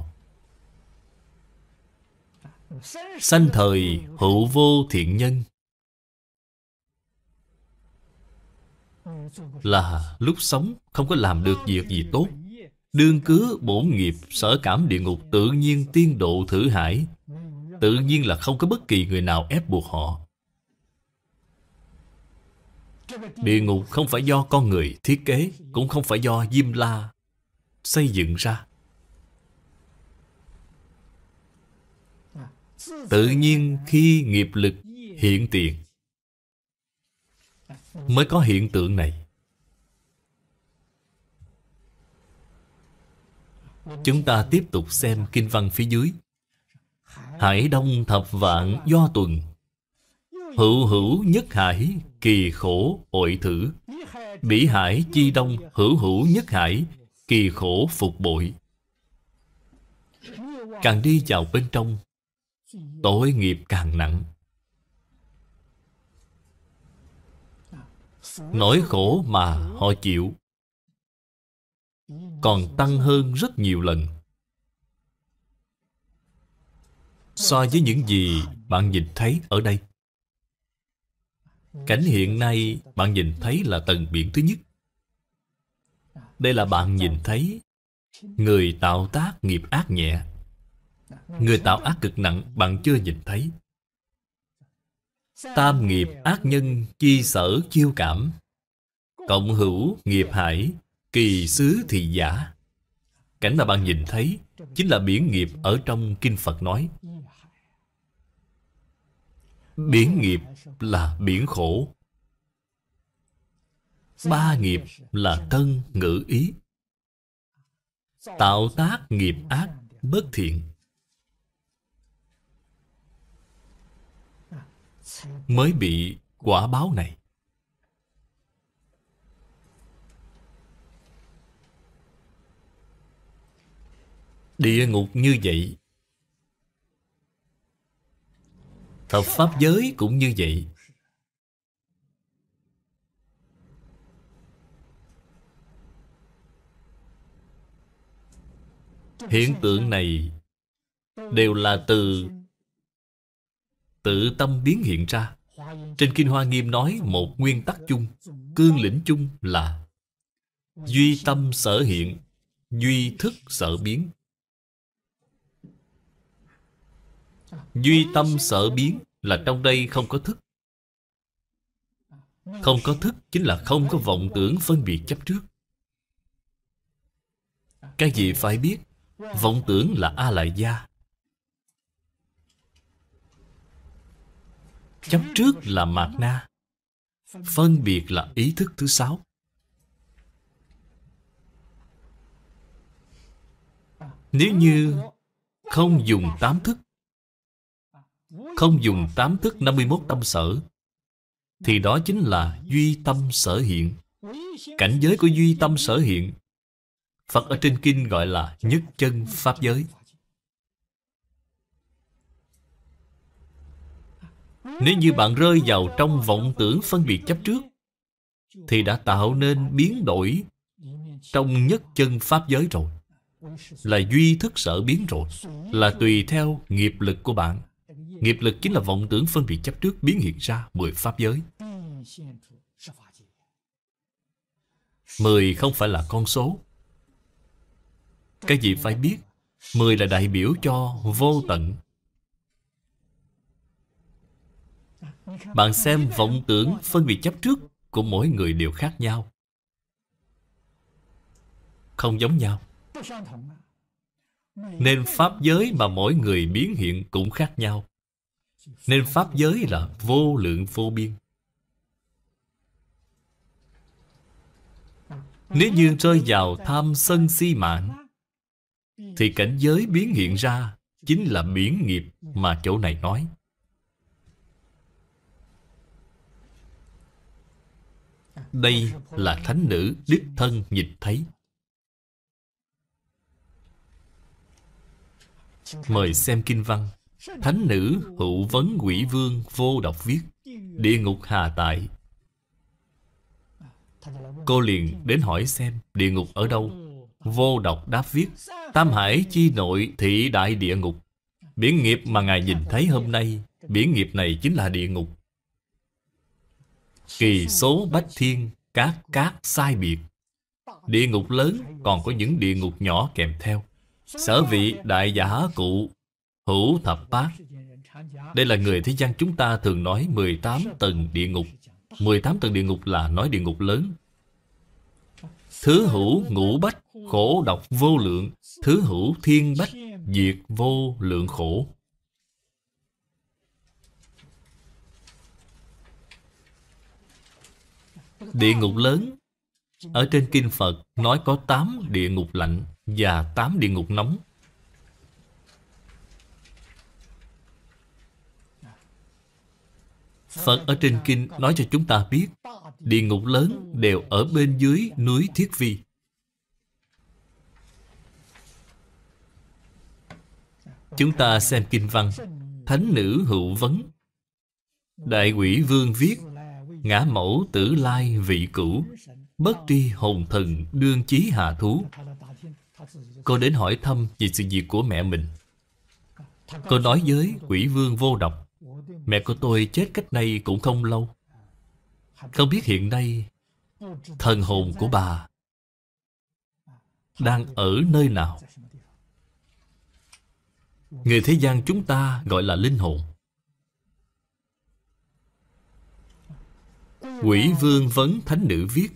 Sanh thời hữu vô thiện nhân Là lúc sống không có làm được việc gì tốt Đương cứ bổn nghiệp sở cảm địa ngục tự nhiên tiên độ thử hải Tự nhiên là không có bất kỳ người nào ép buộc họ Địa ngục không phải do con người thiết kế Cũng không phải do Diêm La xây dựng ra Tự nhiên khi nghiệp lực hiện tiền Mới có hiện tượng này Chúng ta tiếp tục xem kinh văn phía dưới Hải đông thập vạn do tuần Hữu hữu nhất hải Kỳ khổ hội thử Bỉ hải chi đông Hữu hữu nhất hải Kỳ khổ phục bội Càng đi vào bên trong Tội nghiệp càng nặng Nỗi khổ mà họ chịu Còn tăng hơn rất nhiều lần so với những gì bạn nhìn thấy ở đây cảnh hiện nay bạn nhìn thấy là tầng biển thứ nhất đây là bạn nhìn thấy người tạo tác nghiệp ác nhẹ người tạo ác cực nặng bạn chưa nhìn thấy tam nghiệp ác nhân chi sở chiêu cảm cộng hữu nghiệp hải kỳ xứ thị giả cảnh mà bạn nhìn thấy chính là biển nghiệp ở trong kinh phật nói Biển nghiệp là biển khổ Ba nghiệp là thân ngữ ý Tạo tác nghiệp ác bất thiện Mới bị quả báo này Địa ngục như vậy Thập pháp giới cũng như vậy Hiện tượng này Đều là từ Tự tâm biến hiện ra Trên Kinh Hoa Nghiêm nói một nguyên tắc chung Cương lĩnh chung là Duy tâm sở hiện Duy thức sở biến Duy tâm sở biến là trong đây không có thức Không có thức chính là không có vọng tưởng phân biệt chấp trước Các vị phải biết Vọng tưởng là A Lại Gia Chấp trước là Mạt Na Phân biệt là ý thức thứ sáu Nếu như không dùng tám thức không dùng tám thức 51 tâm sở, thì đó chính là duy tâm sở hiện. Cảnh giới của duy tâm sở hiện, Phật ở trên kinh gọi là nhất chân Pháp giới. Nếu như bạn rơi vào trong vọng tưởng phân biệt chấp trước, thì đã tạo nên biến đổi trong nhất chân Pháp giới rồi. Là duy thức sở biến rồi. Là tùy theo nghiệp lực của bạn. Nghiệp lực chính là vọng tưởng phân biệt chấp trước biến hiện ra mười pháp giới. Mười không phải là con số. Cái gì phải biết, mười là đại biểu cho vô tận. Bạn xem vọng tưởng phân biệt chấp trước của mỗi người đều khác nhau. Không giống nhau. Nên pháp giới mà mỗi người biến hiện cũng khác nhau nên Pháp giới là vô lượng vô biên Nếu như rơi vào tham sân si mạng Thì cảnh giới biến hiện ra Chính là biển nghiệp mà chỗ này nói Đây là thánh nữ đích thân nhìn thấy Mời xem kinh văn Thánh nữ hữu vấn quỷ vương vô độc viết Địa ngục hà tại Cô liền đến hỏi xem địa ngục ở đâu Vô độc đáp viết Tam hải chi nội thị đại địa ngục Biển nghiệp mà Ngài nhìn thấy hôm nay Biển nghiệp này chính là địa ngục Kỳ số bách thiên các cát sai biệt Địa ngục lớn còn có những địa ngục nhỏ kèm theo Sở vị đại giả cụ Hữu thập bát Đây là người thế gian chúng ta thường nói 18 tầng địa ngục 18 tầng địa ngục là nói địa ngục lớn Thứ hữu ngũ bách Khổ độc vô lượng Thứ hữu thiên bách Diệt vô lượng khổ Địa ngục lớn Ở trên Kinh Phật Nói có 8 địa ngục lạnh Và 8 địa ngục nóng Phật ở trên kinh nói cho chúng ta biết Địa ngục lớn đều ở bên dưới núi Thiết Vi Chúng ta xem kinh văn Thánh nữ hữu vấn Đại quỷ vương viết Ngã mẫu tử lai vị cũ Bất tri hồn thần đương chí hạ thú Cô đến hỏi thăm về sự việc của mẹ mình Cô nói với quỷ vương vô độc Mẹ của tôi chết cách nay cũng không lâu Không biết hiện nay Thần hồn của bà Đang ở nơi nào Người thế gian chúng ta gọi là linh hồn Quỷ vương vấn thánh nữ viết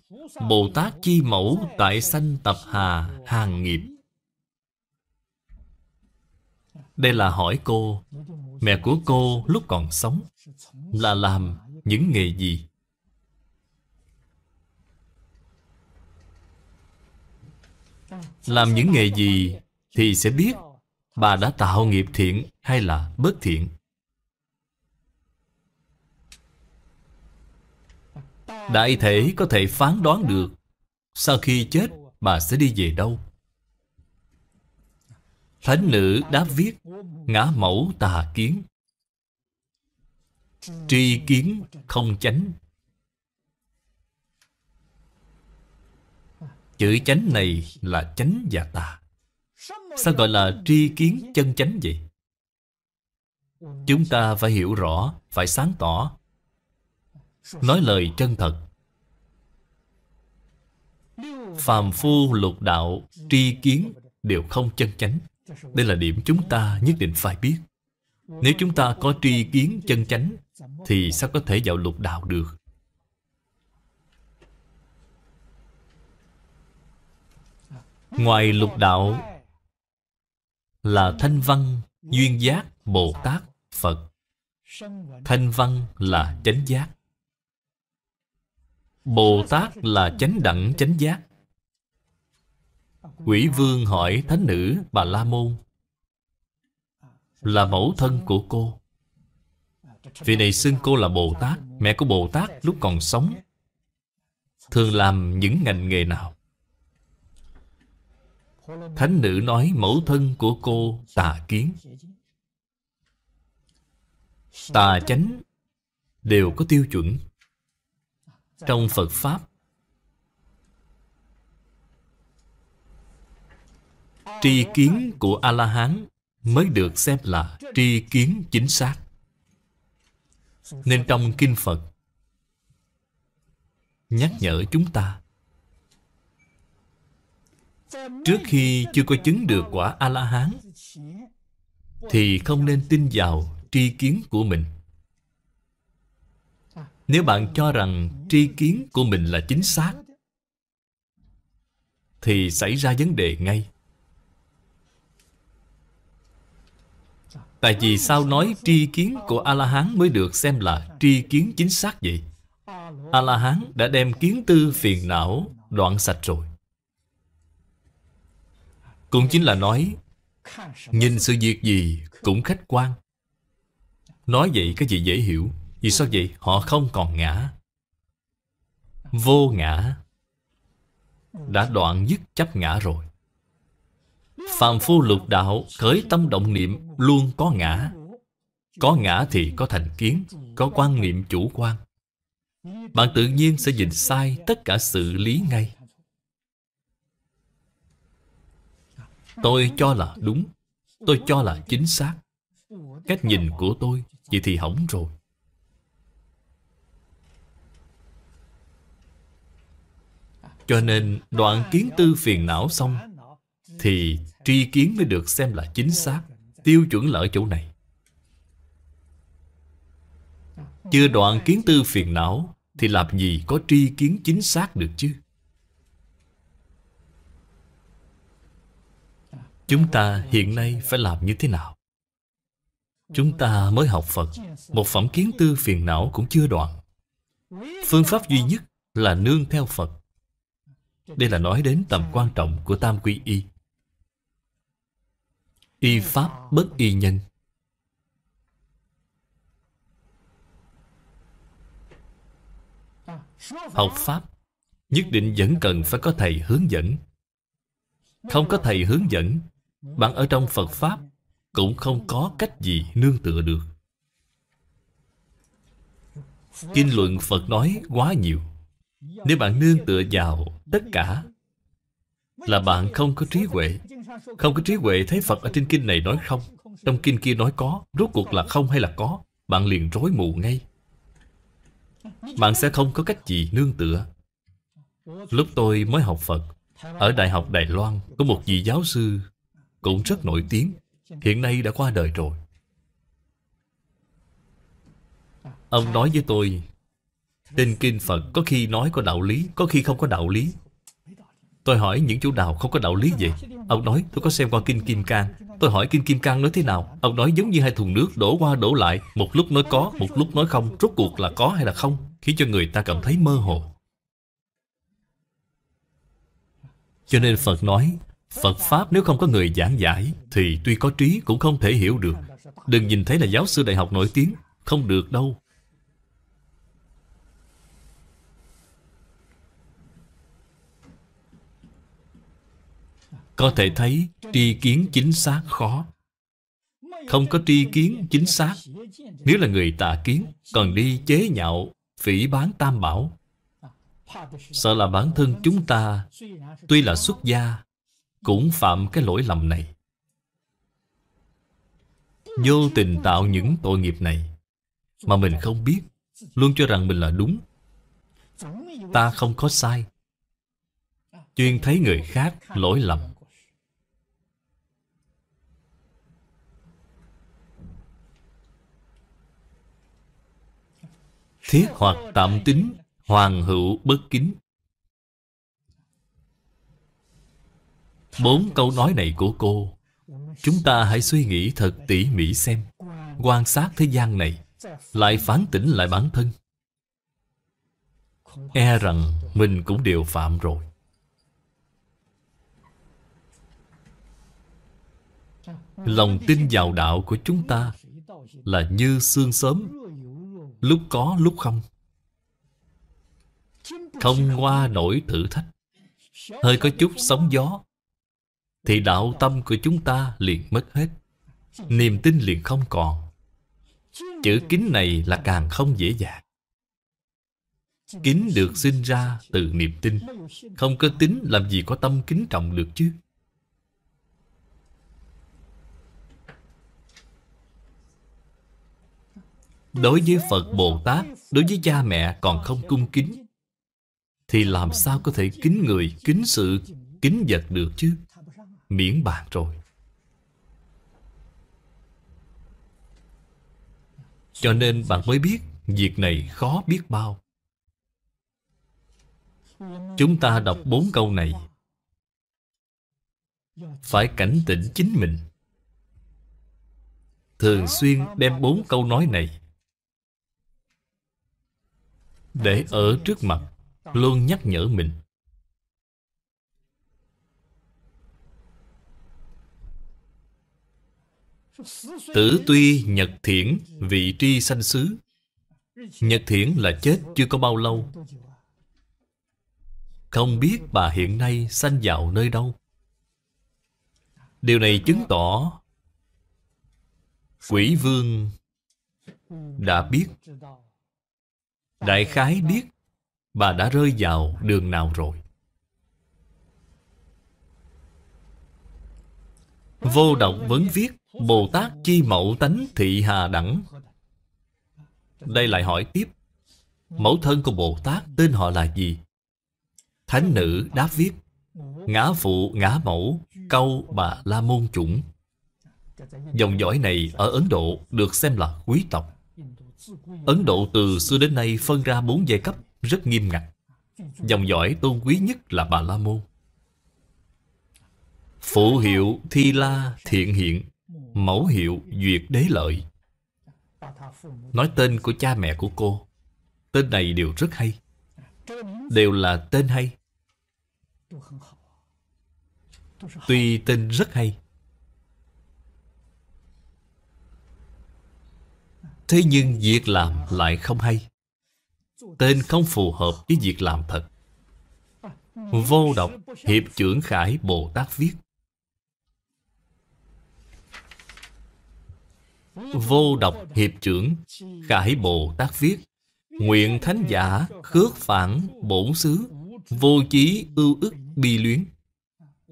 Bồ Tát chi mẫu tại sanh tập hà hàng nghiệp Đây là hỏi cô Mẹ của cô lúc còn sống Là làm những nghề gì? Làm những nghề gì thì sẽ biết bà đã tạo nghiệp thiện hay là bất thiện. Đại thể có thể phán đoán được sau khi chết bà sẽ đi về đâu. Thánh nữ đã viết ngã mẫu tà kiến Tri kiến không chánh Chữ chánh này là chánh và tà Sao gọi là tri kiến chân chánh vậy? Chúng ta phải hiểu rõ, phải sáng tỏ Nói lời chân thật Phàm phu lục đạo, tri kiến đều không chân chánh đây là điểm chúng ta nhất định phải biết Nếu chúng ta có tri kiến chân chánh Thì sao có thể vào lục đạo được Ngoài lục đạo Là thanh văn, duyên giác, Bồ Tát, Phật Thanh văn là chánh giác Bồ Tát là chánh đẳng chánh giác Quỷ vương hỏi thánh nữ Bà La Môn Là mẫu thân của cô Vì này xưng cô là Bồ Tát Mẹ của Bồ Tát lúc còn sống Thường làm những ngành nghề nào Thánh nữ nói mẫu thân của cô tà kiến Tà chánh đều có tiêu chuẩn Trong Phật Pháp tri kiến của A-la-hán mới được xem là tri kiến chính xác. Nên trong Kinh Phật nhắc nhở chúng ta trước khi chưa có chứng được quả A-la-hán thì không nên tin vào tri kiến của mình. Nếu bạn cho rằng tri kiến của mình là chính xác thì xảy ra vấn đề ngay. Tại vì sao nói tri kiến của A-la-hán mới được xem là tri kiến chính xác vậy? A-la-hán đã đem kiến tư phiền não đoạn sạch rồi. Cũng chính là nói, nhìn sự việc gì cũng khách quan. Nói vậy cái gì dễ hiểu, vì sao vậy họ không còn ngã. Vô ngã đã đoạn dứt chấp ngã rồi. Phàm phu lục đạo khởi tâm động niệm luôn có ngã Có ngã thì có thành kiến Có quan niệm chủ quan Bạn tự nhiên sẽ nhìn sai tất cả sự lý ngay Tôi cho là đúng Tôi cho là chính xác Cách nhìn của tôi Vậy thì hỏng rồi Cho nên đoạn kiến tư phiền não xong Thì tri kiến mới được xem là chính xác tiêu chuẩn là ở chỗ này chưa đoạn kiến tư phiền não thì làm gì có tri kiến chính xác được chứ chúng ta hiện nay phải làm như thế nào chúng ta mới học phật một phẩm kiến tư phiền não cũng chưa đoạn phương pháp duy nhất là nương theo phật đây là nói đến tầm quan trọng của tam quy y Y pháp bất y nhân Học pháp Nhất định vẫn cần phải có thầy hướng dẫn Không có thầy hướng dẫn Bạn ở trong Phật Pháp Cũng không có cách gì nương tựa được Kinh luận Phật nói quá nhiều Nếu bạn nương tựa vào tất cả là bạn không có trí huệ Không có trí huệ thấy Phật ở trên kinh này nói không Trong kinh kia nói có Rốt cuộc là không hay là có Bạn liền rối mù ngay Bạn sẽ không có cách gì nương tựa Lúc tôi mới học Phật Ở Đại học Đài Loan Có một vị giáo sư Cũng rất nổi tiếng Hiện nay đã qua đời rồi Ông nói với tôi Trên kinh Phật có khi nói có đạo lý Có khi không có đạo lý Tôi hỏi những chú nào không có đạo lý gì Ông nói tôi có xem qua Kinh Kim Cang Tôi hỏi Kinh Kim Cang nói thế nào Ông nói giống như hai thùng nước đổ qua đổ lại Một lúc nói có, một lúc nói không Rốt cuộc là có hay là không Khiến cho người ta cảm thấy mơ hồ Cho nên Phật nói Phật Pháp nếu không có người giảng giải Thì tuy có trí cũng không thể hiểu được Đừng nhìn thấy là giáo sư đại học nổi tiếng Không được đâu có thể thấy tri kiến chính xác khó không có tri kiến chính xác nếu là người tà kiến còn đi chế nhạo phỉ bán tam bảo sợ là bản thân chúng ta tuy là xuất gia cũng phạm cái lỗi lầm này vô tình tạo những tội nghiệp này mà mình không biết luôn cho rằng mình là đúng ta không có sai chuyên thấy người khác lỗi lầm thiết hoặc tạm tính hoàng hữu bất kính bốn câu nói này của cô chúng ta hãy suy nghĩ thật tỉ mỉ xem quan sát thế gian này lại phán tỉnh lại bản thân e rằng mình cũng đều phạm rồi lòng tin vào đạo của chúng ta là như xương sớm lúc có lúc không không qua nổi thử thách hơi có chút sóng gió thì đạo tâm của chúng ta liền mất hết niềm tin liền không còn chữ kính này là càng không dễ dàng kính được sinh ra từ niềm tin không có tính làm gì có tâm kính trọng được chứ Đối với Phật Bồ Tát Đối với cha mẹ còn không cung kính Thì làm sao có thể kính người Kính sự, kính vật được chứ Miễn bàn rồi Cho nên bạn mới biết Việc này khó biết bao Chúng ta đọc bốn câu này Phải cảnh tỉnh chính mình Thường xuyên đem bốn câu nói này để ở trước mặt luôn nhắc nhở mình tử tuy nhật thiển vị tri sanh xứ nhật thiển là chết chưa có bao lâu không biết bà hiện nay sanh vào nơi đâu điều này chứng tỏ quỷ vương đã biết Đại khái biết bà đã rơi vào đường nào rồi. Vô động vấn viết Bồ Tát chi mẫu tánh thị hà đẳng Đây lại hỏi tiếp Mẫu thân của Bồ Tát tên họ là gì? Thánh nữ đáp viết Ngã phụ ngã mẫu Câu bà la môn chủng Dòng dõi này ở Ấn Độ được xem là quý tộc Ấn Độ từ xưa đến nay phân ra bốn giai cấp rất nghiêm ngặt. Dòng dõi tôn quý nhất là Bà La Môn. Phụ hiệu Thi La Thiện Hiện, mẫu hiệu Duyệt Đế Lợi. Nói tên của cha mẹ của cô, tên này đều rất hay. Đều là tên hay. Tuy tên rất hay, Thế nhưng việc làm lại không hay Tên không phù hợp với việc làm thật Vô độc Hiệp trưởng Khải Bồ Tát viết Vô độc hiệp trưởng Khải Bồ Tát viết Nguyện thánh giả khước phản bổn xứ Vô chí ưu ức bi luyến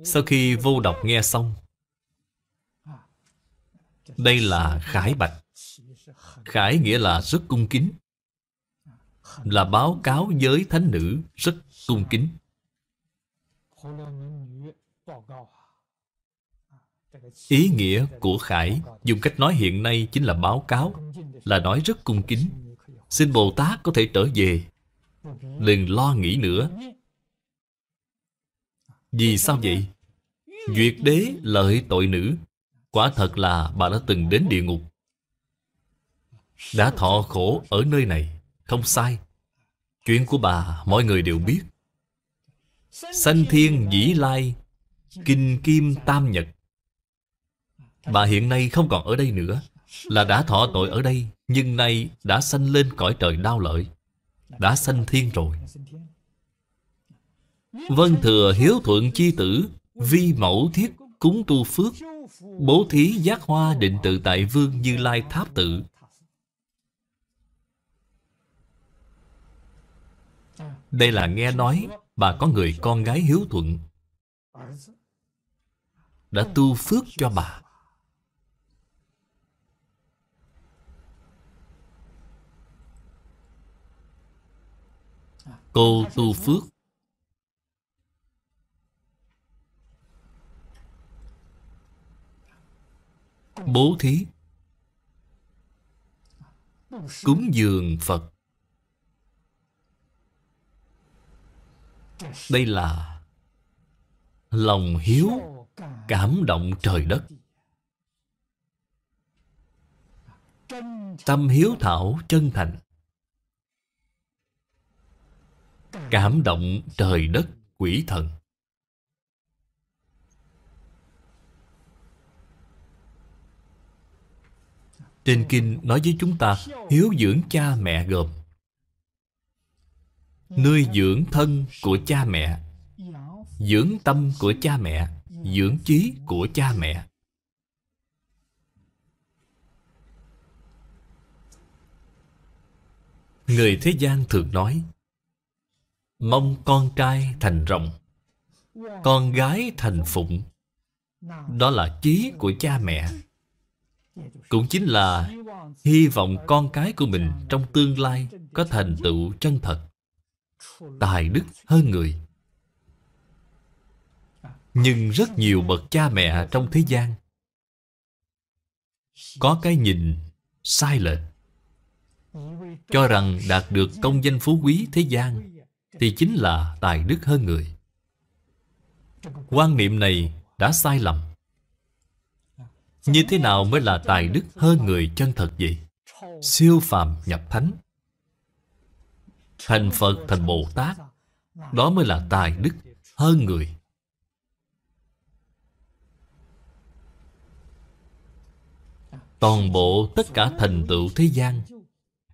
Sau khi vô độc nghe xong Đây là khải bạch Khải nghĩa là rất cung kính Là báo cáo với thánh nữ rất cung kính Ý nghĩa của Khải dùng cách nói hiện nay chính là báo cáo Là nói rất cung kính Xin Bồ Tát có thể trở về Đừng lo nghĩ nữa Vì sao vậy? Duyệt đế lợi tội nữ Quả thật là bà đã từng đến địa ngục đã thọ khổ ở nơi này Không sai Chuyện của bà mọi người đều biết Sanh thiên dĩ lai Kinh kim tam nhật Bà hiện nay không còn ở đây nữa Là đã thọ tội ở đây Nhưng nay đã sanh lên cõi trời đau lợi Đã sanh thiên rồi Vân thừa hiếu thuận chi tử Vi mẫu thiết cúng tu phước Bố thí giác hoa định tự tại vương như lai tháp tự Đây là nghe nói bà có người con gái hiếu thuận đã tu phước cho bà. Cô tu phước Bố thí Cúng dường Phật Đây là lòng hiếu cảm động trời đất. Tâm hiếu thảo chân thành. Cảm động trời đất quỷ thần. Trên kinh nói với chúng ta hiếu dưỡng cha mẹ gồm nơi dưỡng thân của cha mẹ dưỡng tâm của cha mẹ dưỡng trí của cha mẹ người thế gian thường nói mong con trai thành rồng con gái thành phụng đó là chí của cha mẹ cũng chính là hy vọng con cái của mình trong tương lai có thành tựu chân thật tài đức hơn người nhưng rất nhiều bậc cha mẹ trong thế gian có cái nhìn sai lệch cho rằng đạt được công danh phú quý thế gian thì chính là tài đức hơn người quan niệm này đã sai lầm như thế nào mới là tài đức hơn người chân thật vậy siêu phàm nhập thánh Thành Phật thành Bồ Tát Đó mới là tài đức hơn người Toàn bộ tất cả thành tựu thế gian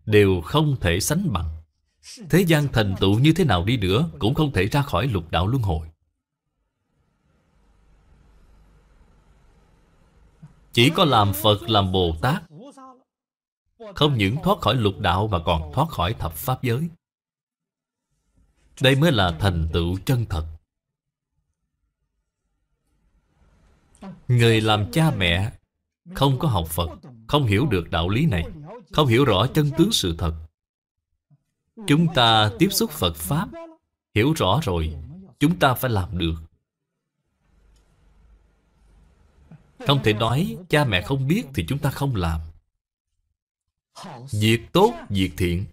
Đều không thể sánh bằng Thế gian thành tựu như thế nào đi nữa Cũng không thể ra khỏi lục đạo luân hồi Chỉ có làm Phật làm Bồ Tát Không những thoát khỏi lục đạo Mà còn thoát khỏi thập pháp giới đây mới là thành tựu chân thật Người làm cha mẹ Không có học Phật Không hiểu được đạo lý này Không hiểu rõ chân tướng sự thật Chúng ta tiếp xúc Phật Pháp Hiểu rõ rồi Chúng ta phải làm được Không thể nói cha mẹ không biết thì chúng ta không làm Việc tốt, việc thiện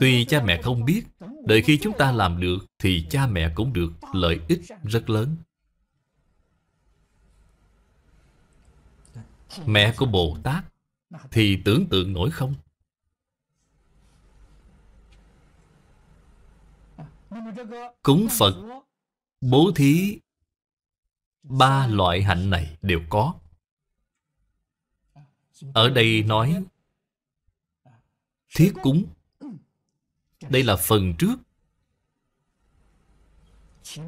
Tuy cha mẹ không biết Đợi khi chúng ta làm được Thì cha mẹ cũng được lợi ích rất lớn Mẹ của Bồ Tát Thì tưởng tượng nổi không Cúng Phật Bố thí Ba loại hạnh này đều có Ở đây nói Thiết cúng đây là phần trước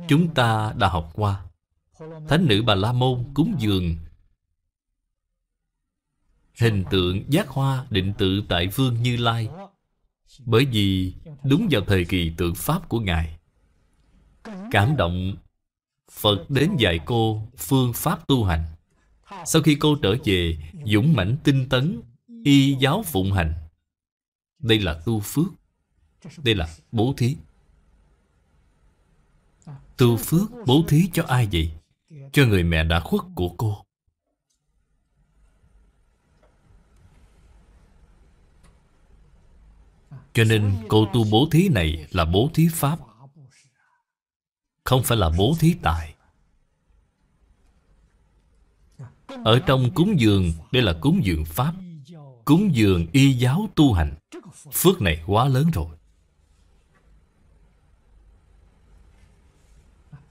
Chúng ta đã học qua Thánh nữ Bà La Môn cúng dường Hình tượng giác hoa định tự tại vương Như Lai Bởi vì đúng vào thời kỳ tượng Pháp của Ngài Cảm động Phật đến dạy cô phương pháp tu hành Sau khi cô trở về Dũng mãnh tinh tấn Y giáo phụng hành Đây là tu phước đây là bố thí Tư phước bố thí cho ai vậy? Cho người mẹ đã khuất của cô Cho nên cô tu bố thí này là bố thí pháp Không phải là bố thí tài Ở trong cúng dường Đây là cúng dường pháp Cúng dường y giáo tu hành Phước này quá lớn rồi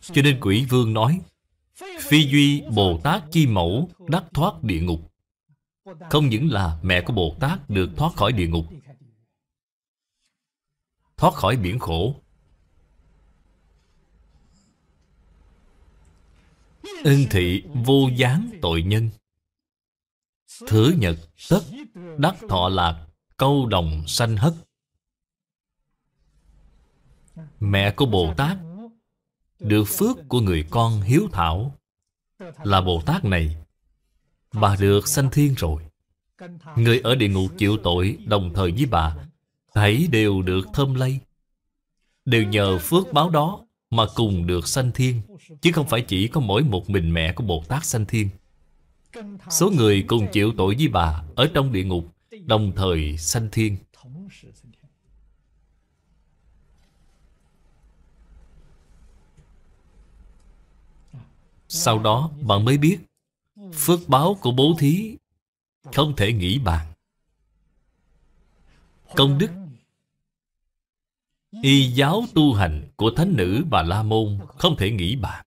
Cho nên quỷ vương nói Phi Duy Bồ Tát Chi Mẫu đắc thoát địa ngục Không những là mẹ của Bồ Tát được thoát khỏi địa ngục Thoát khỏi biển khổ Ân thị vô gián tội nhân Thứ nhật tất đắc thọ lạc Câu đồng sanh hất Mẹ của Bồ Tát được phước của người con hiếu thảo là Bồ Tát này Bà được sanh thiên rồi Người ở địa ngục chịu tội đồng thời với bà Thảy đều được thơm lây Đều nhờ phước báo đó mà cùng được sanh thiên Chứ không phải chỉ có mỗi một mình mẹ của Bồ Tát sanh thiên Số người cùng chịu tội với bà ở trong địa ngục Đồng thời sanh thiên Sau đó bạn mới biết Phước báo của bố thí Không thể nghĩ bàn Công đức Y giáo tu hành của thánh nữ bà La Môn Không thể nghĩ bàn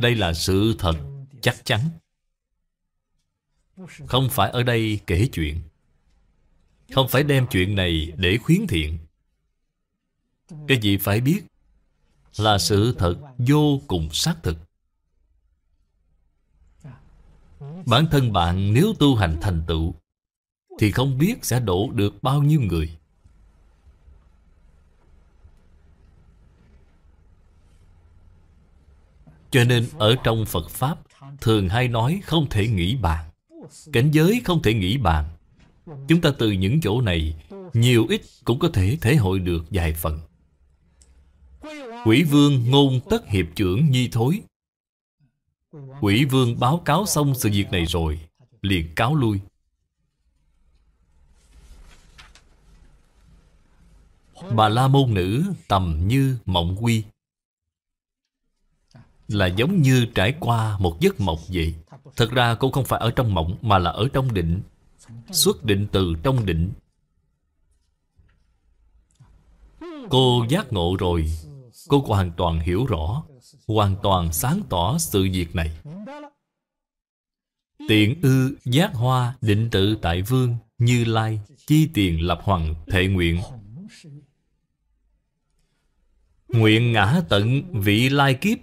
Đây là sự thật chắc chắn Không phải ở đây kể chuyện Không phải đem chuyện này để khuyến thiện Cái gì phải biết là sự thật vô cùng xác thực bản thân bạn nếu tu hành thành tựu thì không biết sẽ đổ được bao nhiêu người cho nên ở trong phật pháp thường hay nói không thể nghĩ bàn cảnh giới không thể nghĩ bàn chúng ta từ những chỗ này nhiều ít cũng có thể thể hội được vài phần Quỷ vương ngôn tất hiệp trưởng nhi thối Quỷ vương báo cáo xong sự việc này rồi Liền cáo lui Bà La Môn Nữ tầm như mộng quy Là giống như trải qua một giấc mộng vậy Thật ra cô không phải ở trong mộng mà là ở trong định Xuất định từ trong định Cô giác ngộ rồi Cô hoàn toàn hiểu rõ Hoàn toàn sáng tỏ sự việc này Tiện ư giác hoa định tự tại vương Như Lai chi tiền lập hoàng thệ nguyện Nguyện ngã tận vị lai kiếp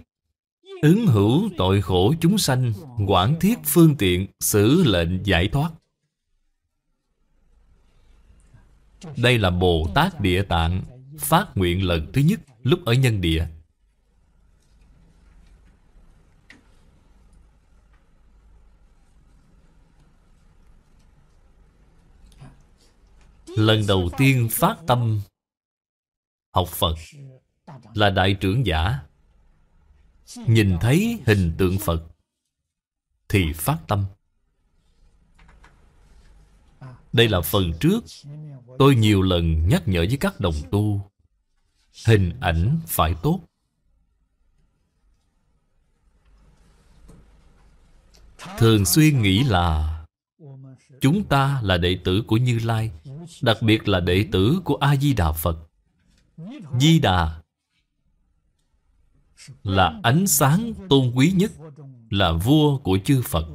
Ứng hữu tội khổ chúng sanh Quảng thiết phương tiện xử lệnh giải thoát Đây là Bồ Tát Địa Tạng phát nguyện lần thứ nhất lúc ở nhân địa lần đầu tiên phát tâm học phật là đại trưởng giả nhìn thấy hình tượng phật thì phát tâm đây là phần trước Tôi nhiều lần nhắc nhở với các đồng tu Hình ảnh phải tốt Thường xuyên nghĩ là Chúng ta là đệ tử của Như Lai Đặc biệt là đệ tử của A-di-đà Phật Di-đà Là ánh sáng tôn quý nhất Là vua của chư Phật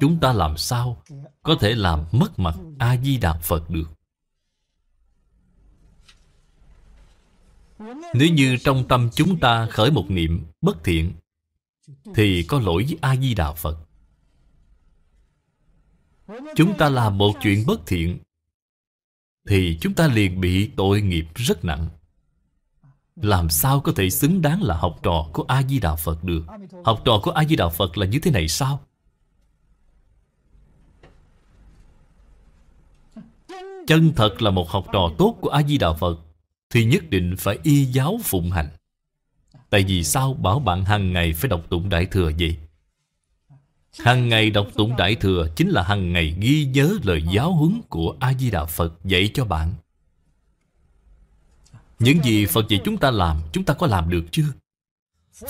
Chúng ta làm sao Có thể làm mất mặt A-di-đà Phật được Nếu như trong tâm chúng ta khởi một niệm bất thiện Thì có lỗi với A-di-đà Phật Chúng ta làm một chuyện bất thiện Thì chúng ta liền bị tội nghiệp rất nặng Làm sao có thể xứng đáng là học trò của A-di-đà Phật được Học trò của A-di-đà Phật là như thế này sao Chân thật là một học trò tốt của A-di-đà Phật thì nhất định phải y giáo phụng hành. Tại vì sao bảo bạn hàng ngày phải đọc tụng Đại Thừa vậy? Hàng ngày đọc tụng Đại Thừa chính là hàng ngày ghi nhớ lời giáo huấn của A-di-đà Phật dạy cho bạn. Những gì Phật dạy chúng ta làm, chúng ta có làm được chưa?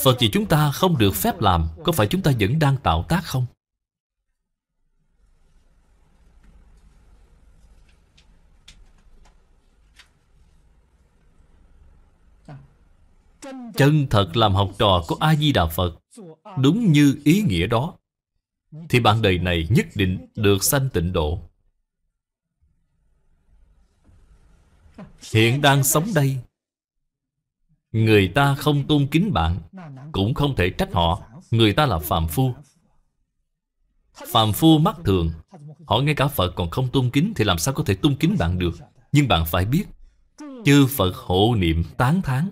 Phật dạy chúng ta không được phép làm, có phải chúng ta vẫn đang tạo tác không? chân thật làm học trò của a di đà phật đúng như ý nghĩa đó thì bạn đời này nhất định được sanh tịnh độ hiện đang sống đây người ta không tôn kính bạn cũng không thể trách họ người ta là phàm phu phàm phu mắt thường họ ngay cả phật còn không tôn kính thì làm sao có thể tôn kính bạn được nhưng bạn phải biết chư phật hộ niệm tán thán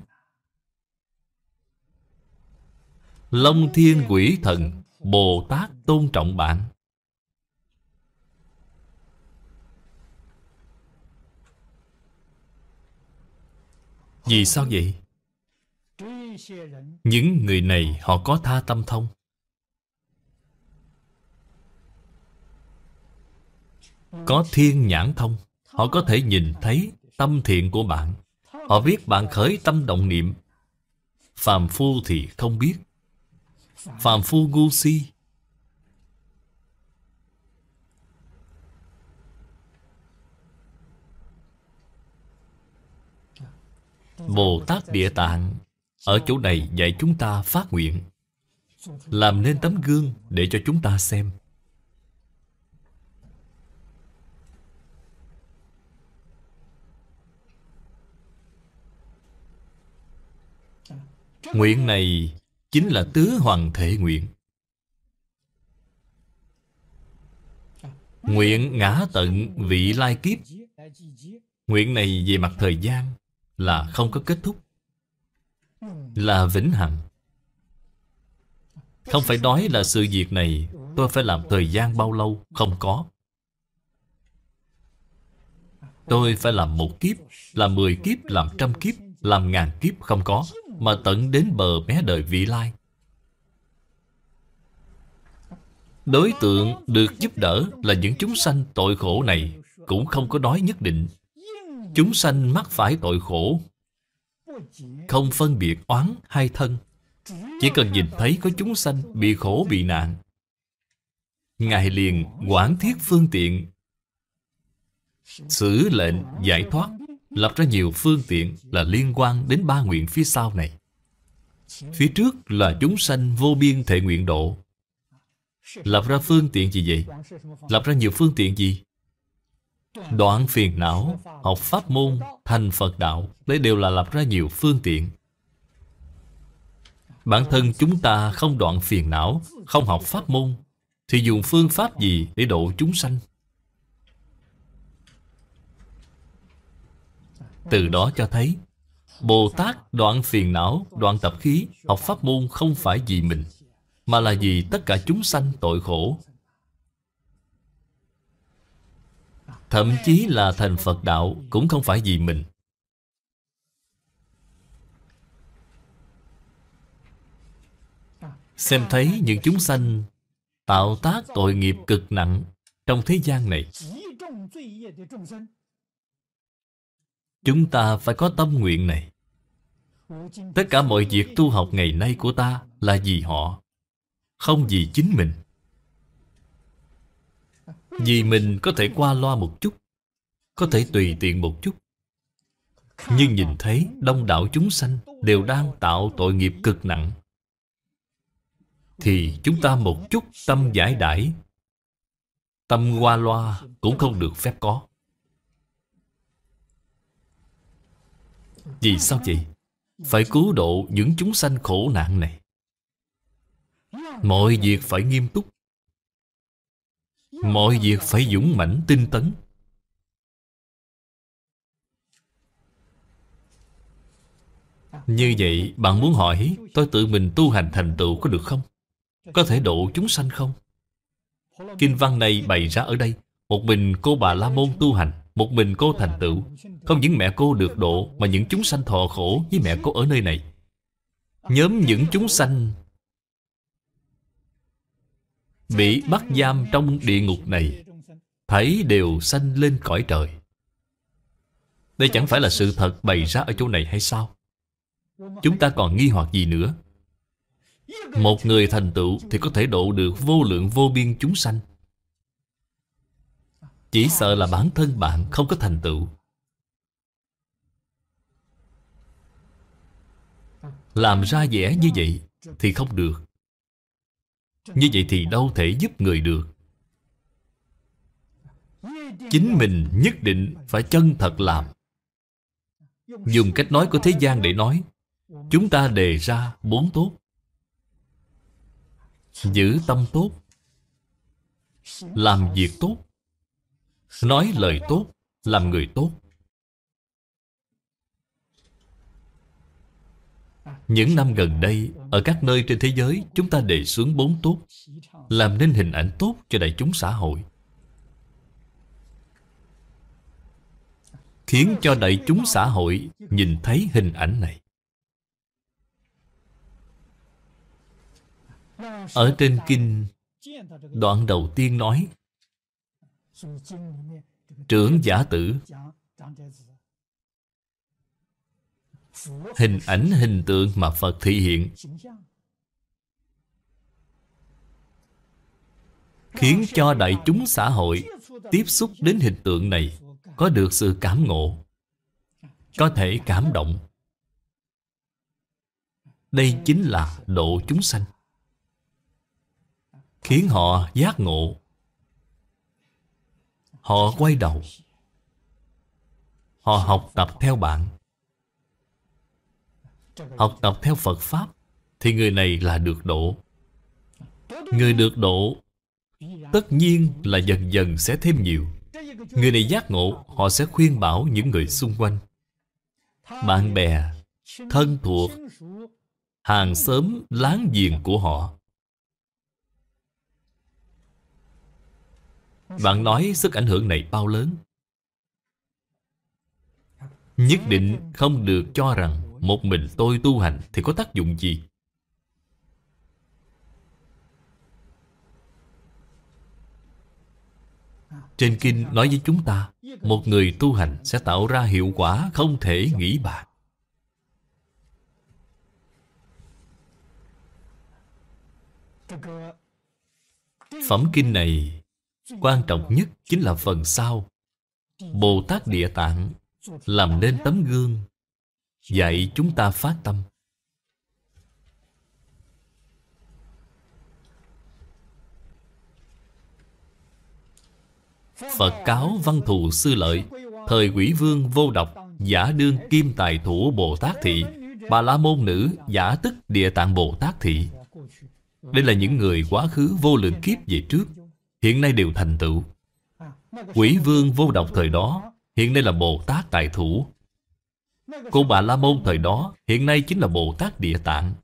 Long Thiên Quỷ Thần Bồ Tát tôn trọng bạn Vì sao vậy? Những người này họ có tha tâm thông Có thiên nhãn thông Họ có thể nhìn thấy tâm thiện của bạn Họ biết bạn khởi tâm động niệm Phàm phu thì không biết Phạm phu ngu si Bồ Tát Địa Tạng Ở chỗ này dạy chúng ta phát nguyện Làm nên tấm gương để cho chúng ta xem Nguyện này chính là tứ hoàng thể nguyện. Nguyện ngã tận vị lai kiếp. Nguyện này về mặt thời gian là không có kết thúc, là vĩnh hằng. Không phải nói là sự việc này tôi phải làm thời gian bao lâu, không có. Tôi phải làm một kiếp, làm mười kiếp, làm trăm kiếp, làm ngàn kiếp, không có. Mà tận đến bờ mé đời vị lai Đối tượng được giúp đỡ là những chúng sanh tội khổ này Cũng không có nói nhất định Chúng sanh mắc phải tội khổ Không phân biệt oán hay thân Chỉ cần nhìn thấy có chúng sanh bị khổ bị nạn Ngài liền quản thiết phương tiện xử lệnh giải thoát lập ra nhiều phương tiện là liên quan đến ba nguyện phía sau này. Phía trước là chúng sanh vô biên thể nguyện độ. Lập ra phương tiện gì vậy? Lập ra nhiều phương tiện gì? Đoạn phiền não, học pháp môn, thành Phật đạo, đấy đều là lập ra nhiều phương tiện. Bản thân chúng ta không đoạn phiền não, không học pháp môn, thì dùng phương pháp gì để độ chúng sanh? Từ đó cho thấy Bồ Tát đoạn phiền não, đoạn tập khí Học pháp môn không phải vì mình Mà là vì tất cả chúng sanh tội khổ Thậm chí là thành Phật Đạo Cũng không phải vì mình Xem thấy những chúng sanh Tạo tác tội nghiệp cực nặng Trong thế gian này Chúng ta phải có tâm nguyện này Tất cả mọi việc tu học ngày nay của ta Là vì họ Không vì chính mình Vì mình có thể qua loa một chút Có thể tùy tiện một chút Nhưng nhìn thấy đông đảo chúng sanh Đều đang tạo tội nghiệp cực nặng Thì chúng ta một chút tâm giải đải, Tâm qua loa cũng không được phép có Vì sao vậy? Phải cứu độ những chúng sanh khổ nạn này Mọi việc phải nghiêm túc Mọi việc phải dũng mãnh tinh tấn Như vậy bạn muốn hỏi Tôi tự mình tu hành thành tựu có được không? Có thể độ chúng sanh không? Kinh văn này bày ra ở đây Một mình cô bà La Môn tu hành một mình cô thành tựu Không những mẹ cô được độ Mà những chúng sanh thọ khổ với mẹ cô ở nơi này Nhóm những chúng sanh Bị bắt giam trong địa ngục này Thấy đều sanh lên cõi trời Đây chẳng phải là sự thật bày ra ở chỗ này hay sao Chúng ta còn nghi hoặc gì nữa Một người thành tựu Thì có thể độ được vô lượng vô biên chúng sanh chỉ sợ là bản thân bạn không có thành tựu Làm ra vẻ như vậy Thì không được Như vậy thì đâu thể giúp người được Chính mình nhất định phải chân thật làm Dùng cách nói của thế gian để nói Chúng ta đề ra bốn tốt Giữ tâm tốt Làm việc tốt Nói lời tốt, làm người tốt. Những năm gần đây, ở các nơi trên thế giới, chúng ta đề xướng bốn tốt, làm nên hình ảnh tốt cho đại chúng xã hội. Khiến cho đại chúng xã hội nhìn thấy hình ảnh này. Ở trên kinh, đoạn đầu tiên nói Trưởng giả tử Hình ảnh hình tượng mà Phật thị hiện Khiến cho đại chúng xã hội Tiếp xúc đến hình tượng này Có được sự cảm ngộ Có thể cảm động Đây chính là độ chúng sanh Khiến họ giác ngộ Họ quay đầu Họ học tập theo bạn Học tập theo Phật Pháp Thì người này là được độ Người được độ Tất nhiên là dần dần sẽ thêm nhiều Người này giác ngộ Họ sẽ khuyên bảo những người xung quanh Bạn bè Thân thuộc Hàng xóm láng giềng của họ Bạn nói sức ảnh hưởng này bao lớn Nhất định không được cho rằng Một mình tôi tu hành thì có tác dụng gì Trên kinh nói với chúng ta Một người tu hành sẽ tạo ra hiệu quả không thể nghĩ bạc Phẩm kinh này Quan trọng nhất chính là phần sau Bồ Tát Địa Tạng Làm nên tấm gương Dạy chúng ta phát tâm Phật cáo văn thù sư lợi Thời quỷ vương vô độc Giả đương kim tài thủ Bồ Tát Thị Bà La Môn Nữ giả tức Địa Tạng Bồ Tát Thị Đây là những người quá khứ vô lượng kiếp về trước hiện nay đều thành tựu. Quỷ vương vô độc thời đó, hiện nay là Bồ Tát Tài Thủ. Cô Bà La Môn thời đó, hiện nay chính là Bồ Tát Địa Tạng.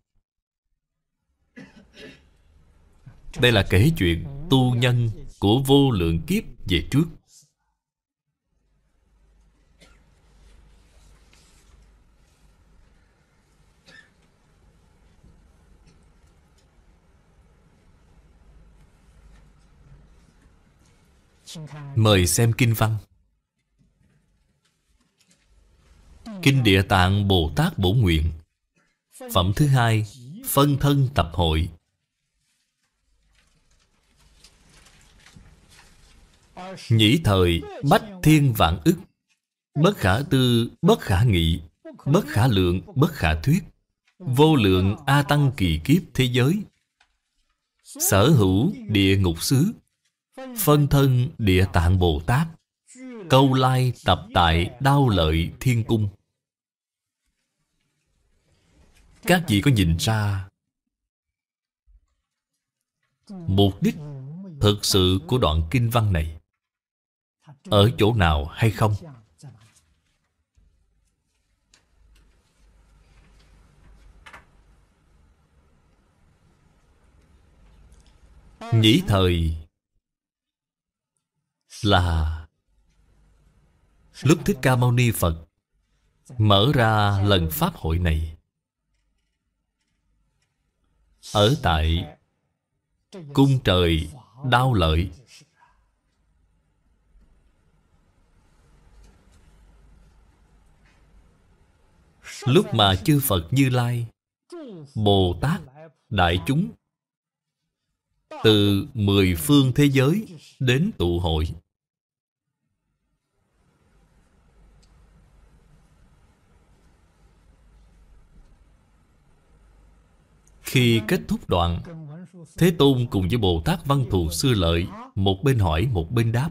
Đây là kể chuyện tu nhân của vô lượng kiếp về trước. Mời xem kinh văn Kinh Địa Tạng Bồ Tát Bổ Nguyện Phẩm thứ hai Phân thân tập hội Nhĩ thời bách thiên vạn ức Bất khả tư, bất khả nghị Bất khả lượng, bất khả thuyết Vô lượng A Tăng kỳ kiếp thế giới Sở hữu địa ngục xứ Phân thân Địa Tạng Bồ Tát Câu lai tập tại Đao Lợi Thiên Cung Các vị có nhìn ra Mục đích thực sự của đoạn kinh văn này Ở chỗ nào hay không? Nhĩ thời là lúc Thích Ca Mâu Ni Phật mở ra lần Pháp hội này ở tại cung trời đau lợi lúc mà chư Phật Như Lai Bồ Tát Đại chúng từ mười phương thế giới đến tụ hội Khi kết thúc đoạn Thế Tôn cùng với Bồ Tát Văn Thù Sư Lợi Một bên hỏi một bên đáp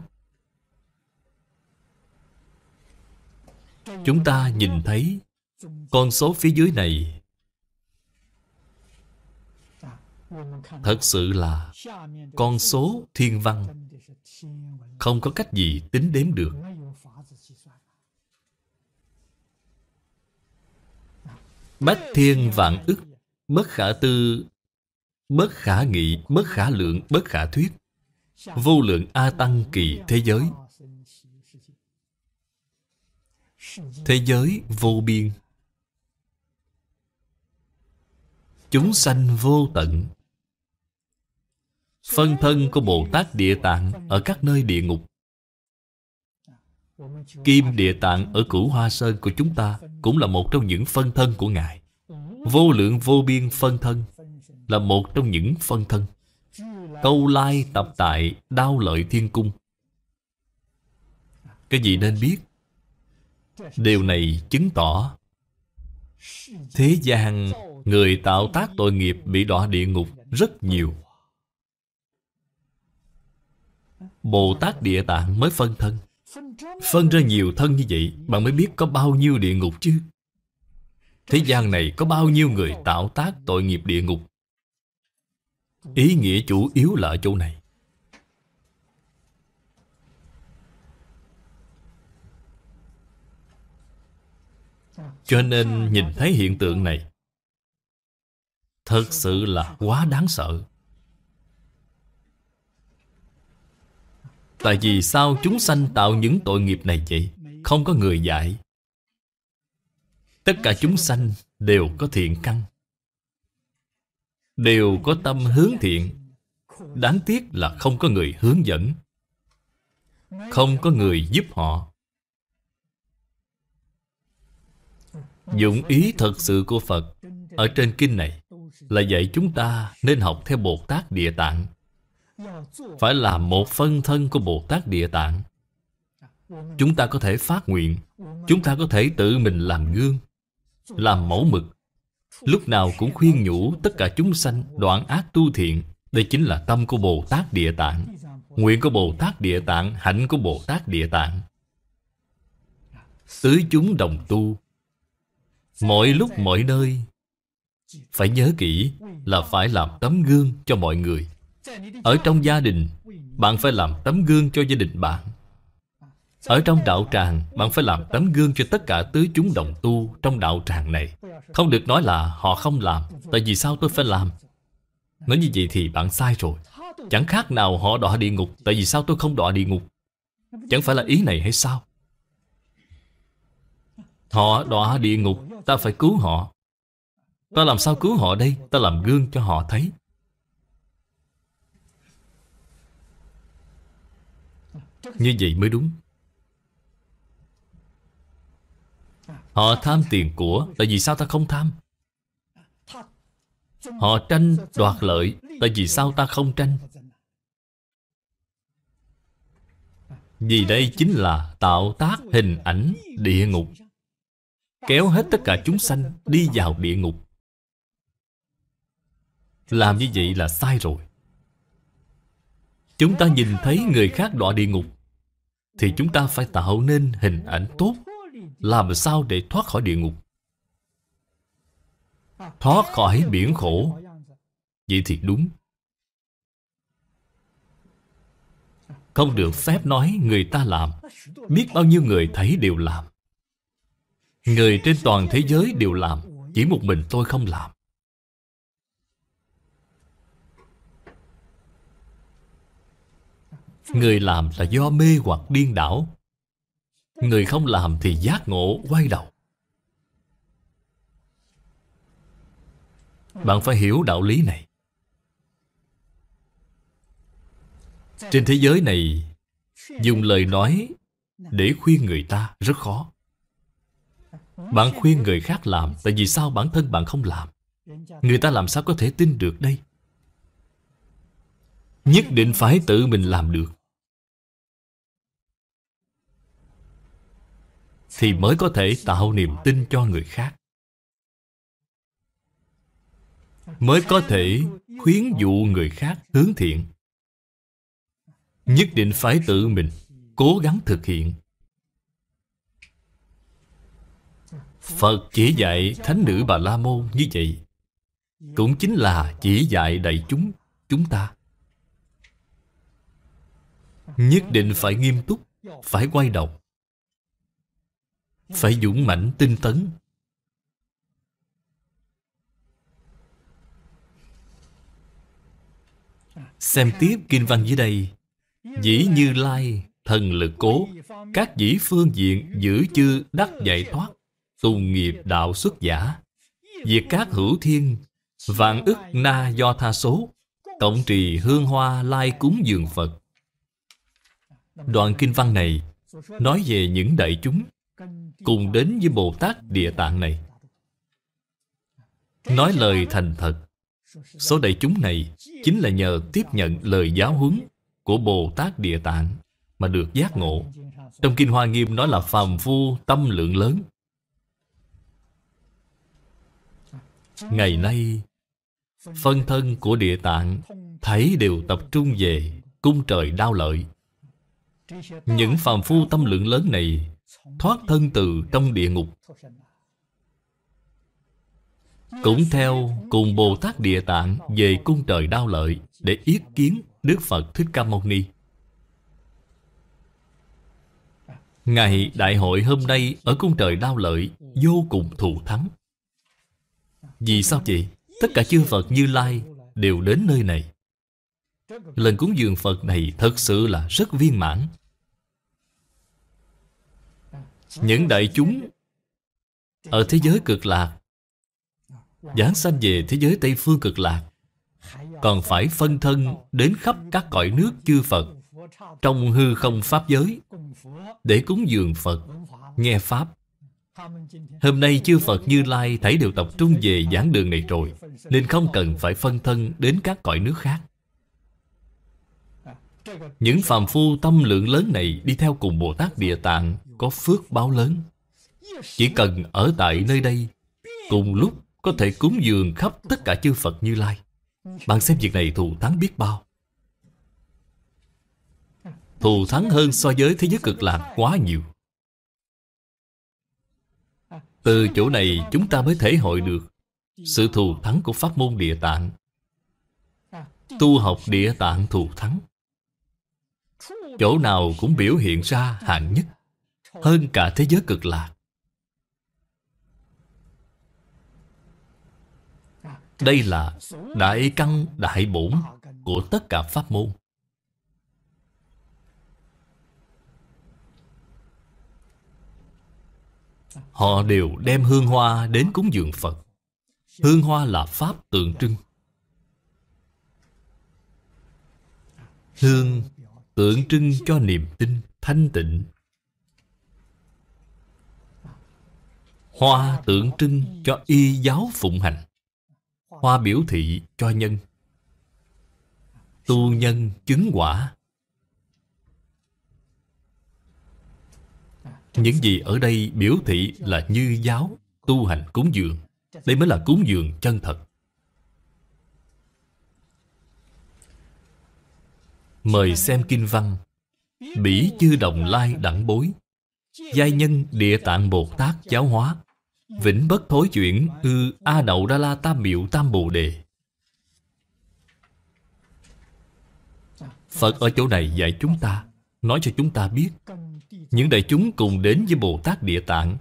Chúng ta nhìn thấy Con số phía dưới này Thật sự là Con số thiên văn Không có cách gì tính đếm được Bách thiên vạn ức Mất khả tư Mất khả nghị, mất khả lượng, bất khả thuyết Vô lượng A Tăng kỳ thế giới Thế giới vô biên Chúng sanh vô tận Phân thân của Bồ Tát Địa Tạng Ở các nơi địa ngục Kim Địa Tạng ở Cửu Hoa Sơn của chúng ta Cũng là một trong những phân thân của Ngài Vô lượng vô biên phân thân Là một trong những phân thân Câu lai tập tại Đao lợi thiên cung Cái gì nên biết Điều này chứng tỏ Thế gian Người tạo tác tội nghiệp Bị đọa địa ngục rất nhiều Bồ Tát Địa Tạng mới phân thân Phân ra nhiều thân như vậy Bạn mới biết có bao nhiêu địa ngục chứ Thế gian này có bao nhiêu người tạo tác tội nghiệp địa ngục Ý nghĩa chủ yếu là ở chỗ này Cho nên nhìn thấy hiện tượng này Thật sự là quá đáng sợ Tại vì sao chúng sanh tạo những tội nghiệp này vậy? Không có người dạy tất cả chúng sanh đều có thiện căn đều có tâm hướng thiện đáng tiếc là không có người hướng dẫn không có người giúp họ dụng ý thật sự của phật ở trên kinh này là dạy chúng ta nên học theo bồ tát địa tạng phải làm một phân thân của bồ tát địa tạng chúng ta có thể phát nguyện chúng ta có thể tự mình làm gương làm mẫu mực lúc nào cũng khuyên nhủ tất cả chúng sanh đoạn ác tu thiện đây chính là tâm của bồ tát địa tạng nguyện của bồ tát địa tạng hạnh của bồ tát địa tạng tứ chúng đồng tu mọi lúc mọi nơi phải nhớ kỹ là phải làm tấm gương cho mọi người ở trong gia đình bạn phải làm tấm gương cho gia đình bạn ở trong đạo tràng Bạn phải làm tấm gương cho tất cả tứ chúng đồng tu Trong đạo tràng này Không được nói là họ không làm Tại vì sao tôi phải làm Nói như vậy thì bạn sai rồi Chẳng khác nào họ đọa địa ngục Tại vì sao tôi không đọa địa ngục Chẳng phải là ý này hay sao Họ đọa địa ngục Ta phải cứu họ Ta làm sao cứu họ đây Ta làm gương cho họ thấy Như vậy mới đúng Họ tham tiền của Tại vì sao ta không tham Họ tranh đoạt lợi Tại vì sao ta không tranh Vì đây chính là tạo tác hình ảnh địa ngục Kéo hết tất cả chúng sanh đi vào địa ngục Làm như vậy là sai rồi Chúng ta nhìn thấy người khác đọa địa ngục Thì chúng ta phải tạo nên hình ảnh tốt làm sao để thoát khỏi địa ngục thoát khỏi biển khổ vậy thì đúng không được phép nói người ta làm biết bao nhiêu người thấy đều làm người trên toàn thế giới đều làm chỉ một mình tôi không làm người làm là do mê hoặc điên đảo Người không làm thì giác ngộ quay đầu Bạn phải hiểu đạo lý này Trên thế giới này Dùng lời nói Để khuyên người ta rất khó Bạn khuyên người khác làm Tại vì sao bản thân bạn không làm Người ta làm sao có thể tin được đây Nhất định phải tự mình làm được thì mới có thể tạo niềm tin cho người khác mới có thể khuyến dụ người khác hướng thiện nhất định phải tự mình cố gắng thực hiện phật chỉ dạy thánh nữ bà la môn như vậy cũng chính là chỉ dạy đầy chúng chúng ta nhất định phải nghiêm túc phải quay đầu phải dũng mãnh tinh tấn xem tiếp kinh văn dưới đây dĩ như lai thần lực cố các dĩ phương diện giữ chư đắc giải thoát tùng nghiệp đạo xuất giả diệt các hữu thiên vạn ức na do tha số tổng trì hương hoa lai cúng dường phật đoạn kinh văn này nói về những đại chúng cùng đến với Bồ Tát Địa Tạng này. Nói lời thành thật. Số đại chúng này chính là nhờ tiếp nhận lời giáo huấn của Bồ Tát Địa Tạng mà được giác ngộ. Trong Kinh Hoa Nghiêm nói là phàm phu tâm lượng lớn. Ngày nay, phân thân của Địa Tạng thấy đều tập trung về cung trời đao lợi. Những phàm phu tâm lượng lớn này thoát thân từ trong địa ngục cũng theo cùng bồ tát địa tạng về cung trời đao lợi để yết kiến đức phật thích ca mâu ni ngày đại hội hôm nay ở cung trời đao lợi vô cùng thù thắng vì sao vậy tất cả chư phật như lai đều đến nơi này lần cúng dường phật này thật sự là rất viên mãn những đại chúng ở thế giới cực lạc giảng sanh về thế giới tây phương cực lạc còn phải phân thân đến khắp các cõi nước chư phật trong hư không pháp giới để cúng dường phật nghe pháp hôm nay chư phật như lai thấy đều tập trung về giảng đường này rồi nên không cần phải phân thân đến các cõi nước khác những phàm phu tâm lượng lớn này đi theo cùng bồ tát địa tạng có phước báo lớn Chỉ cần ở tại nơi đây Cùng lúc có thể cúng dường khắp tất cả chư Phật như Lai Bạn xem việc này thù thắng biết bao Thù thắng hơn so với thế giới cực lạc quá nhiều Từ chỗ này chúng ta mới thể hội được Sự thù thắng của pháp môn địa tạng Tu học địa tạng thù thắng Chỗ nào cũng biểu hiện ra hạng nhất hơn cả thế giới cực lạc. Đây là đại căn đại bổn của tất cả pháp môn. Họ đều đem hương hoa đến cúng dường Phật. Hương hoa là pháp tượng trưng. Hương tượng trưng cho niềm tin thanh tịnh Hoa tượng trưng cho y giáo phụng hành Hoa biểu thị cho nhân Tu nhân chứng quả Những gì ở đây biểu thị là như giáo Tu hành cúng dường Đây mới là cúng dường chân thật Mời xem kinh văn Bỉ chư đồng lai đẳng bối Giai nhân địa tạng Bồ Tát giáo hóa Vĩnh bất thối chuyển ư A Nậu Đa La Tam Miệu Tam Bồ Đề Phật ở chỗ này dạy chúng ta Nói cho chúng ta biết Những đại chúng cùng đến với Bồ Tát Địa Tạng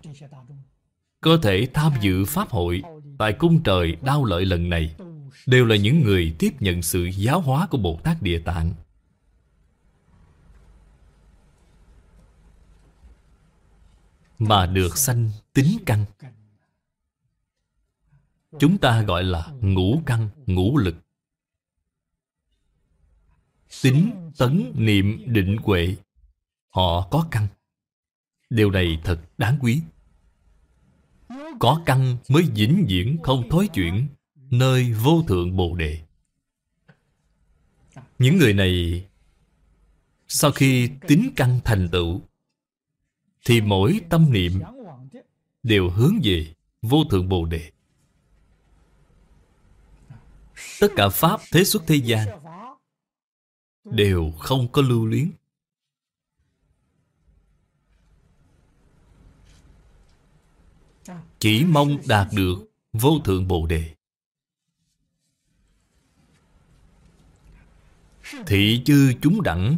cơ thể tham dự Pháp hội Tại cung trời đau lợi lần này Đều là những người tiếp nhận sự giáo hóa của Bồ Tát Địa Tạng Mà được sanh tính căn Chúng ta gọi là ngũ căn, ngũ lực Tính, tấn, niệm, định huệ Họ có căn Điều này thật đáng quý Có căn mới vĩnh viễn không thối chuyển Nơi vô thượng Bồ Đề Những người này Sau khi tính căn thành tựu Thì mỗi tâm niệm Đều hướng về vô thượng Bồ Đề tất cả pháp thế xuất thế gian đều không có lưu luyến chỉ mong đạt được vô thượng bồ đề thị chư chúng đẳng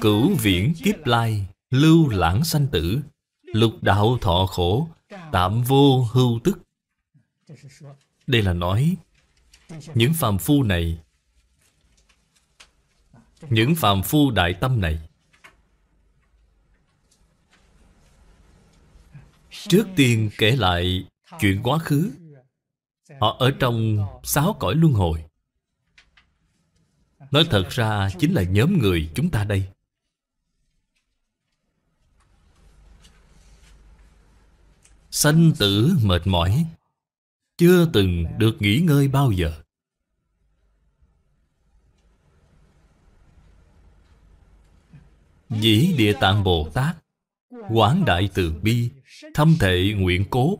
cửu viễn kiếp lai lưu lãng sanh tử lục đạo thọ khổ tạm vô hưu tức đây là nói Những phàm phu này Những phàm phu đại tâm này Trước tiên kể lại chuyện quá khứ Họ ở trong sáu cõi luân hồi Nói thật ra chính là nhóm người chúng ta đây Sanh tử mệt mỏi chưa từng được nghỉ ngơi bao giờ Dĩ Địa Tạng Bồ Tát Quảng Đại Từ Bi Thâm Thệ Nguyện Cố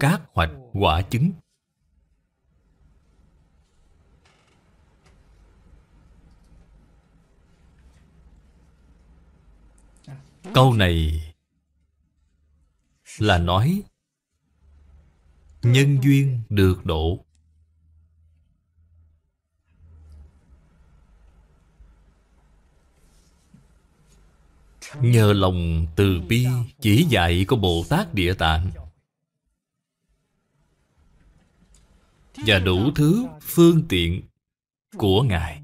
các Hoạch Quả Chứng Câu này là nói nhân duyên được độ nhờ lòng từ bi chỉ dạy của bồ tát địa tạng và đủ thứ phương tiện của ngài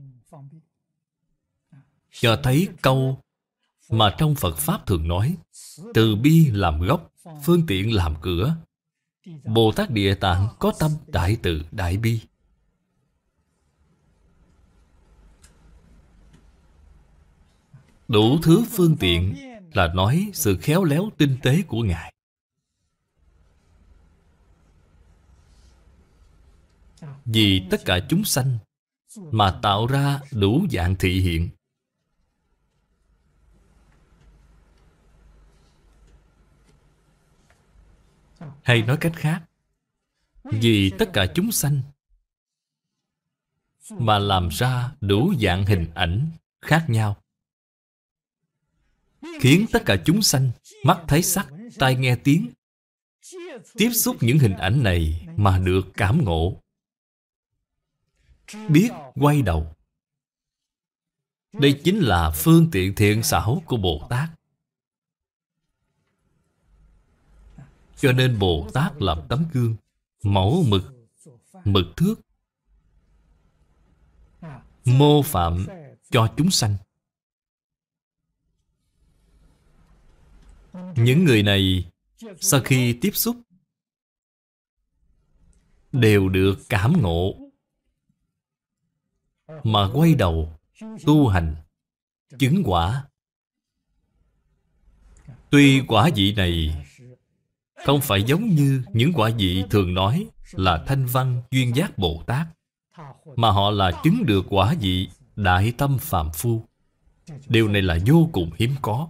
cho thấy câu mà trong phật pháp thường nói từ bi làm gốc phương tiện làm cửa Bồ Tát Địa Tạng có tâm đại từ đại bi Đủ thứ phương tiện là nói sự khéo léo tinh tế của Ngài Vì tất cả chúng sanh mà tạo ra đủ dạng thị hiện hay nói cách khác vì tất cả chúng sanh mà làm ra đủ dạng hình ảnh khác nhau khiến tất cả chúng sanh mắt thấy sắc tai nghe tiếng tiếp xúc những hình ảnh này mà được cảm ngộ biết quay đầu đây chính là phương tiện thiện xảo của bồ tát Cho nên Bồ Tát làm tấm gương Mẫu mực Mực thước Mô phạm cho chúng sanh Những người này Sau khi tiếp xúc Đều được cảm ngộ Mà quay đầu Tu hành Chứng quả Tuy quả vị này không phải giống như những quả vị thường nói là thanh văn duyên giác Bồ Tát Mà họ là chứng được quả vị đại tâm phàm phu Điều này là vô cùng hiếm có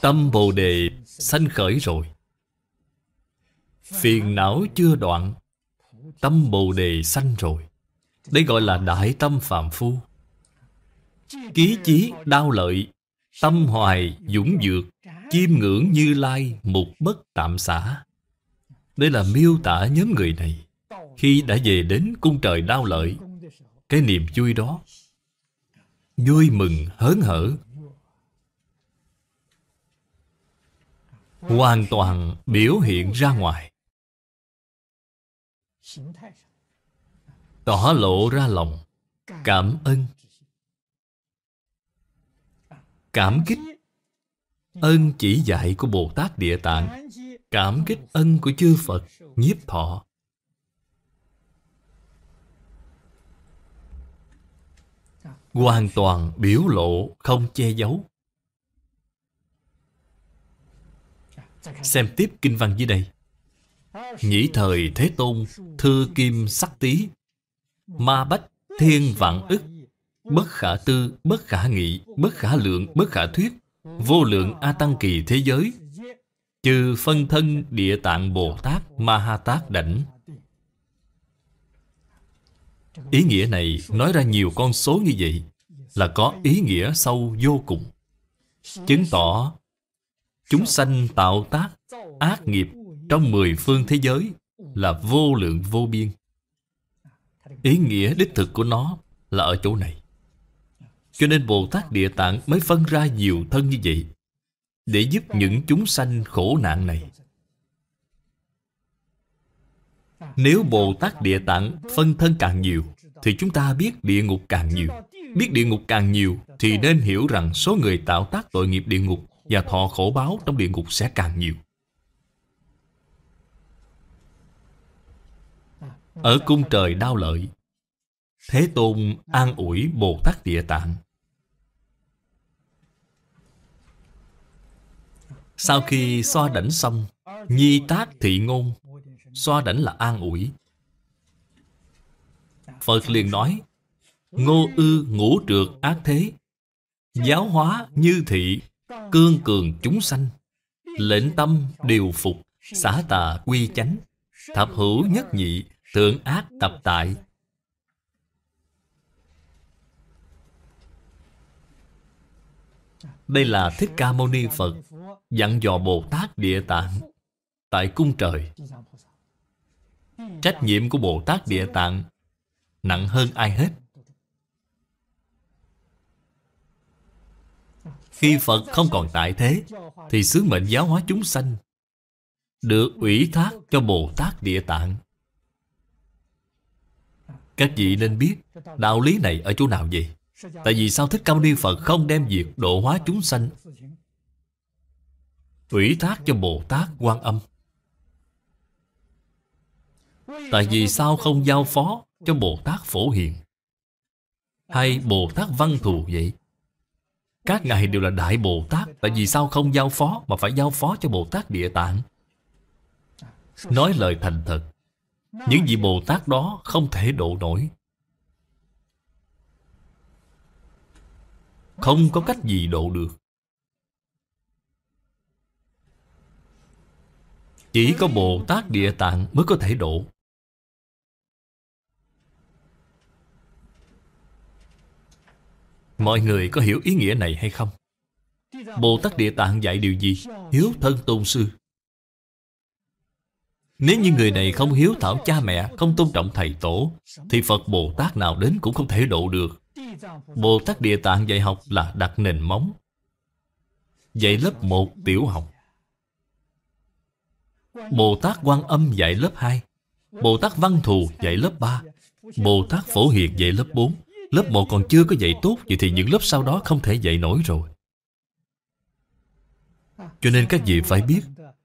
Tâm Bồ Đề sanh khởi rồi Phiền não chưa đoạn Tâm Bồ Đề sanh rồi Đây gọi là đại tâm phàm phu Ký chí đau lợi Tâm hoài dũng dược Chiêm ngưỡng như lai Một bất tạm xả Đây là miêu tả nhóm người này Khi đã về đến cung trời đau lợi Cái niềm vui đó Vui mừng hớn hở Hoàn toàn biểu hiện ra ngoài Tỏ lộ ra lòng Cảm ơn Cảm kích ân chỉ dạy của Bồ Tát Địa Tạng, cảm kích ân của chư Phật, nhiếp thọ. Hoàn toàn biểu lộ, không che giấu. Xem tiếp kinh văn dưới đây. Nhĩ thời Thế Tôn, Thư Kim Sắc Tý, Ma Bách Thiên Vạn ức bất khả tư, bất khả nghị, bất khả lượng, bất khả thuyết, vô lượng A Tăng Kỳ thế giới, trừ phân thân địa tạng Bồ Tát Ma Ha Tát Đảnh. Ý nghĩa này nói ra nhiều con số như vậy là có ý nghĩa sâu vô cùng. Chứng tỏ chúng sanh tạo tác ác nghiệp trong mười phương thế giới là vô lượng vô biên. Ý nghĩa đích thực của nó là ở chỗ này. Cho nên Bồ Tát Địa Tạng mới phân ra nhiều thân như vậy Để giúp những chúng sanh khổ nạn này Nếu Bồ Tát Địa Tạng phân thân càng nhiều Thì chúng ta biết địa ngục càng nhiều Biết địa ngục càng nhiều Thì nên hiểu rằng số người tạo tác tội nghiệp địa ngục Và thọ khổ báo trong địa ngục sẽ càng nhiều Ở cung trời đau lợi Thế Tôn an ủi Bồ Tát Địa Tạng Sau khi xoa đảnh xong Nhi tác thị ngôn Xoa đảnh là an ủi Phật liền nói Ngô ư ngũ trượt ác thế Giáo hóa như thị Cương cường chúng sanh Lệnh tâm điều phục Xả tà quy chánh Thập hữu nhất nhị Thượng ác tập tại Đây là Thích Ca Mâu Ni Phật Dặn dò Bồ Tát Địa Tạng Tại cung trời Trách nhiệm của Bồ Tát Địa Tạng Nặng hơn ai hết Khi Phật không còn tại thế Thì sứ mệnh giáo hóa chúng sanh Được ủy thác cho Bồ Tát Địa Tạng Các vị nên biết Đạo lý này ở chỗ nào vậy? Tại vì sao Thích cao Ni Phật không đem việc độ hóa chúng sanh Ủy thác cho Bồ Tát quan âm Tại vì sao không giao phó cho Bồ Tát Phổ Hiền Hay Bồ Tát Văn Thù vậy Các ngài đều là Đại Bồ Tát Tại vì sao không giao phó mà phải giao phó cho Bồ Tát Địa Tạng Nói lời thành thật Những vị Bồ Tát đó không thể độ nổi Không có cách gì độ được Chỉ có Bồ Tát Địa Tạng mới có thể độ Mọi người có hiểu ý nghĩa này hay không? Bồ Tát Địa Tạng dạy điều gì? Hiếu thân tôn sư Nếu như người này không hiếu thảo cha mẹ Không tôn trọng thầy tổ Thì Phật Bồ Tát nào đến cũng không thể độ được Bồ Tát Địa Tạng dạy học là đặt nền móng Dạy lớp 1 tiểu học Bồ Tát Quan Âm dạy lớp 2 Bồ Tát Văn Thù dạy lớp 3 Bồ Tát Phổ Hiền dạy lớp 4 Lớp 1 còn chưa có dạy tốt Vậy thì những lớp sau đó không thể dạy nổi rồi Cho nên các vị phải biết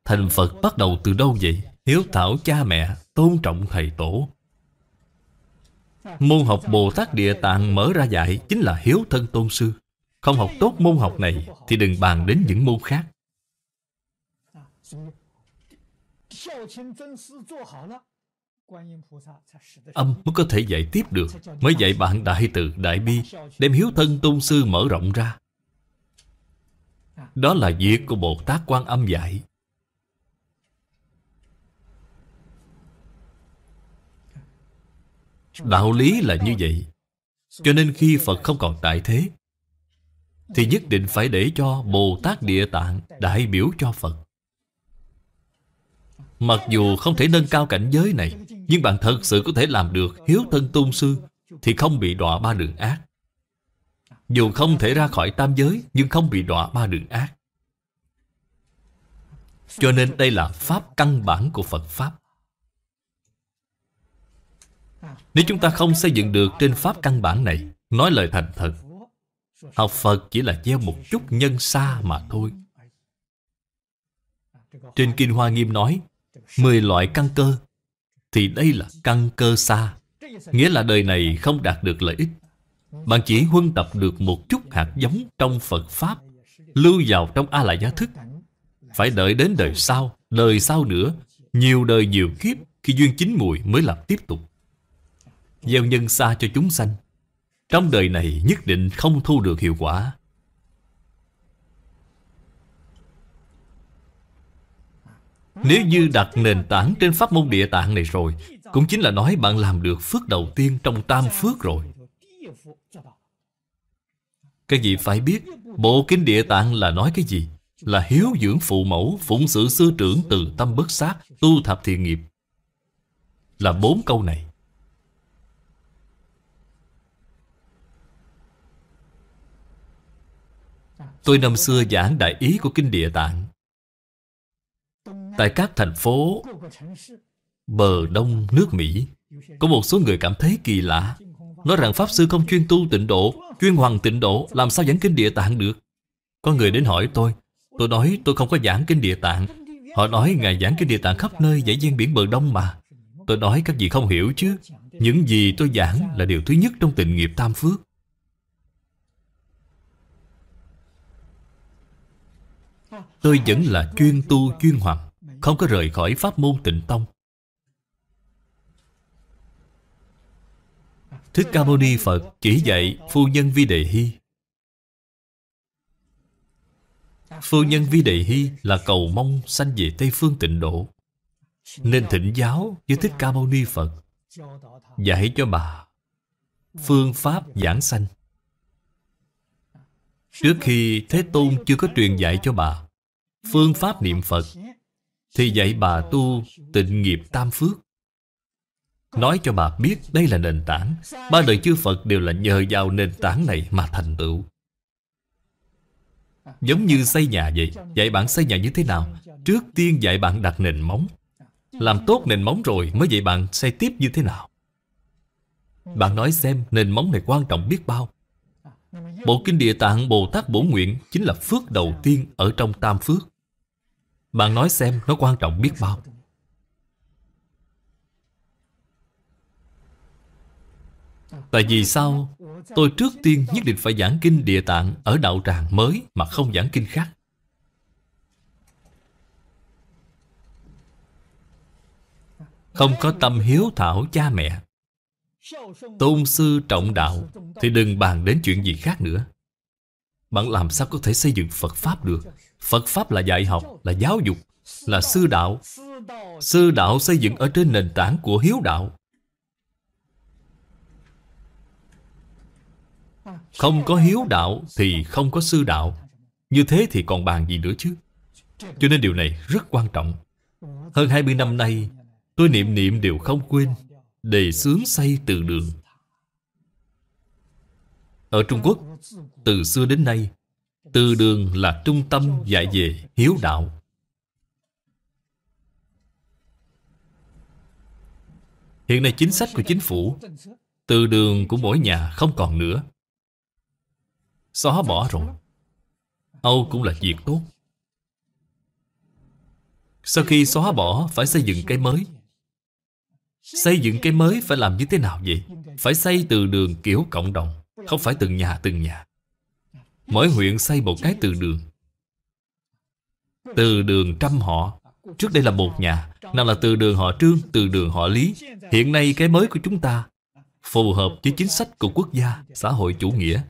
Thành Phật bắt đầu từ đâu vậy? Hiếu thảo cha mẹ, tôn trọng thầy tổ Môn học Bồ Tát Địa Tạng mở ra dạy chính là Hiếu Thân Tôn Sư. Không học tốt môn học này thì đừng bàn đến những môn khác. Âm mới có thể dạy tiếp được Mới dạy bạn Đại Từ, Đại Bi Đem hiếu thân tôn sư mở rộng ra Đó là việc của Bồ Tát Quan Âm dạy Đạo lý là như vậy Cho nên khi Phật không còn tại thế Thì nhất định phải để cho Bồ Tát Địa Tạng đại biểu cho Phật Mặc dù không thể nâng cao cảnh giới này Nhưng bạn thật sự có thể làm được hiếu thân tôn sư Thì không bị đọa ba đường ác Dù không thể ra khỏi tam giới Nhưng không bị đọa ba đường ác Cho nên đây là pháp căn bản của Phật Pháp nếu chúng ta không xây dựng được trên pháp căn bản này Nói lời thành thật Học Phật chỉ là gieo một chút nhân xa mà thôi Trên Kinh Hoa Nghiêm nói mười loại căn cơ Thì đây là căn cơ xa Nghĩa là đời này không đạt được lợi ích Bạn chỉ huân tập được một chút hạt giống trong Phật Pháp Lưu vào trong A-la giá thức Phải đợi đến đời sau Đời sau nữa Nhiều đời nhiều kiếp Khi duyên chín mùi mới làm tiếp tục Gieo nhân xa cho chúng sanh Trong đời này nhất định không thu được hiệu quả Nếu như đặt nền tảng trên pháp môn địa tạng này rồi Cũng chính là nói bạn làm được phước đầu tiên trong tam phước rồi Các vị phải biết Bộ kinh địa tạng là nói cái gì? Là hiếu dưỡng phụ mẫu, phụng sự sư trưởng từ tâm bất sát, tu thập thiện nghiệp Là bốn câu này Tôi năm xưa giảng đại ý của Kinh Địa Tạng Tại các thành phố Bờ Đông nước Mỹ Có một số người cảm thấy kỳ lạ Nói rằng Pháp Sư không chuyên tu tịnh độ Chuyên hoàng tịnh độ Làm sao giảng Kinh Địa Tạng được Có người đến hỏi tôi Tôi nói tôi không có giảng Kinh Địa Tạng Họ nói Ngài giảng Kinh Địa Tạng khắp nơi giải gian biển bờ Đông mà Tôi nói các vị không hiểu chứ Những gì tôi giảng là điều thứ nhất trong tịnh nghiệp tam phước Tôi vẫn là chuyên tu chuyên hoạt Không có rời khỏi pháp môn tịnh tông Thích Ca Mâu Ni Phật chỉ dạy Phu Nhân Vi Đề Hy Phu Nhân Vi Đề Hy là cầu mong sanh về Tây Phương tịnh độ Nên thỉnh giáo với Thích Ca Mâu Ni Phật Dạy cho bà Phương pháp giảng sanh Trước khi Thế Tôn chưa có truyền dạy cho bà phương pháp niệm Phật Thì dạy bà tu tịnh nghiệp tam phước Nói cho bà biết đây là nền tảng Ba đời chư Phật đều là nhờ vào nền tảng này mà thành tựu Giống như xây nhà vậy Dạy bạn xây nhà như thế nào Trước tiên dạy bạn đặt nền móng Làm tốt nền móng rồi mới dạy bạn xây tiếp như thế nào Bạn nói xem nền móng này quan trọng biết bao Bộ Kinh Địa Tạng Bồ Tát Bổ Nguyện Chính là phước đầu tiên ở trong Tam Phước bạn nói xem nó quan trọng biết bao Tại vì sao tôi trước tiên nhất định phải giảng kinh địa tạng ở đạo tràng mới mà không giảng kinh khác? Không có tâm hiếu thảo cha mẹ Tôn sư trọng đạo Thì đừng bàn đến chuyện gì khác nữa Bạn làm sao có thể xây dựng Phật Pháp được Phật Pháp là dạy học, là giáo dục, là sư đạo. Sư đạo xây dựng ở trên nền tảng của hiếu đạo. Không có hiếu đạo thì không có sư đạo. Như thế thì còn bàn gì nữa chứ? Cho nên điều này rất quan trọng. Hơn 20 năm nay, tôi niệm niệm đều không quên đề xướng xây từ đường. Ở Trung Quốc, từ xưa đến nay, từ đường là trung tâm dạy về hiếu đạo Hiện nay chính sách của chính phủ Từ đường của mỗi nhà không còn nữa Xóa bỏ rồi Âu cũng là việc tốt Sau khi xóa bỏ phải xây dựng cái mới Xây dựng cái mới phải làm như thế nào vậy? Phải xây từ đường kiểu cộng đồng Không phải từng nhà từng nhà Mỗi huyện xây một cái từ đường Từ đường trăm họ Trước đây là một nhà Nào là từ đường họ trương, từ đường họ lý Hiện nay cái mới của chúng ta Phù hợp với chính sách của quốc gia Xã hội chủ nghĩa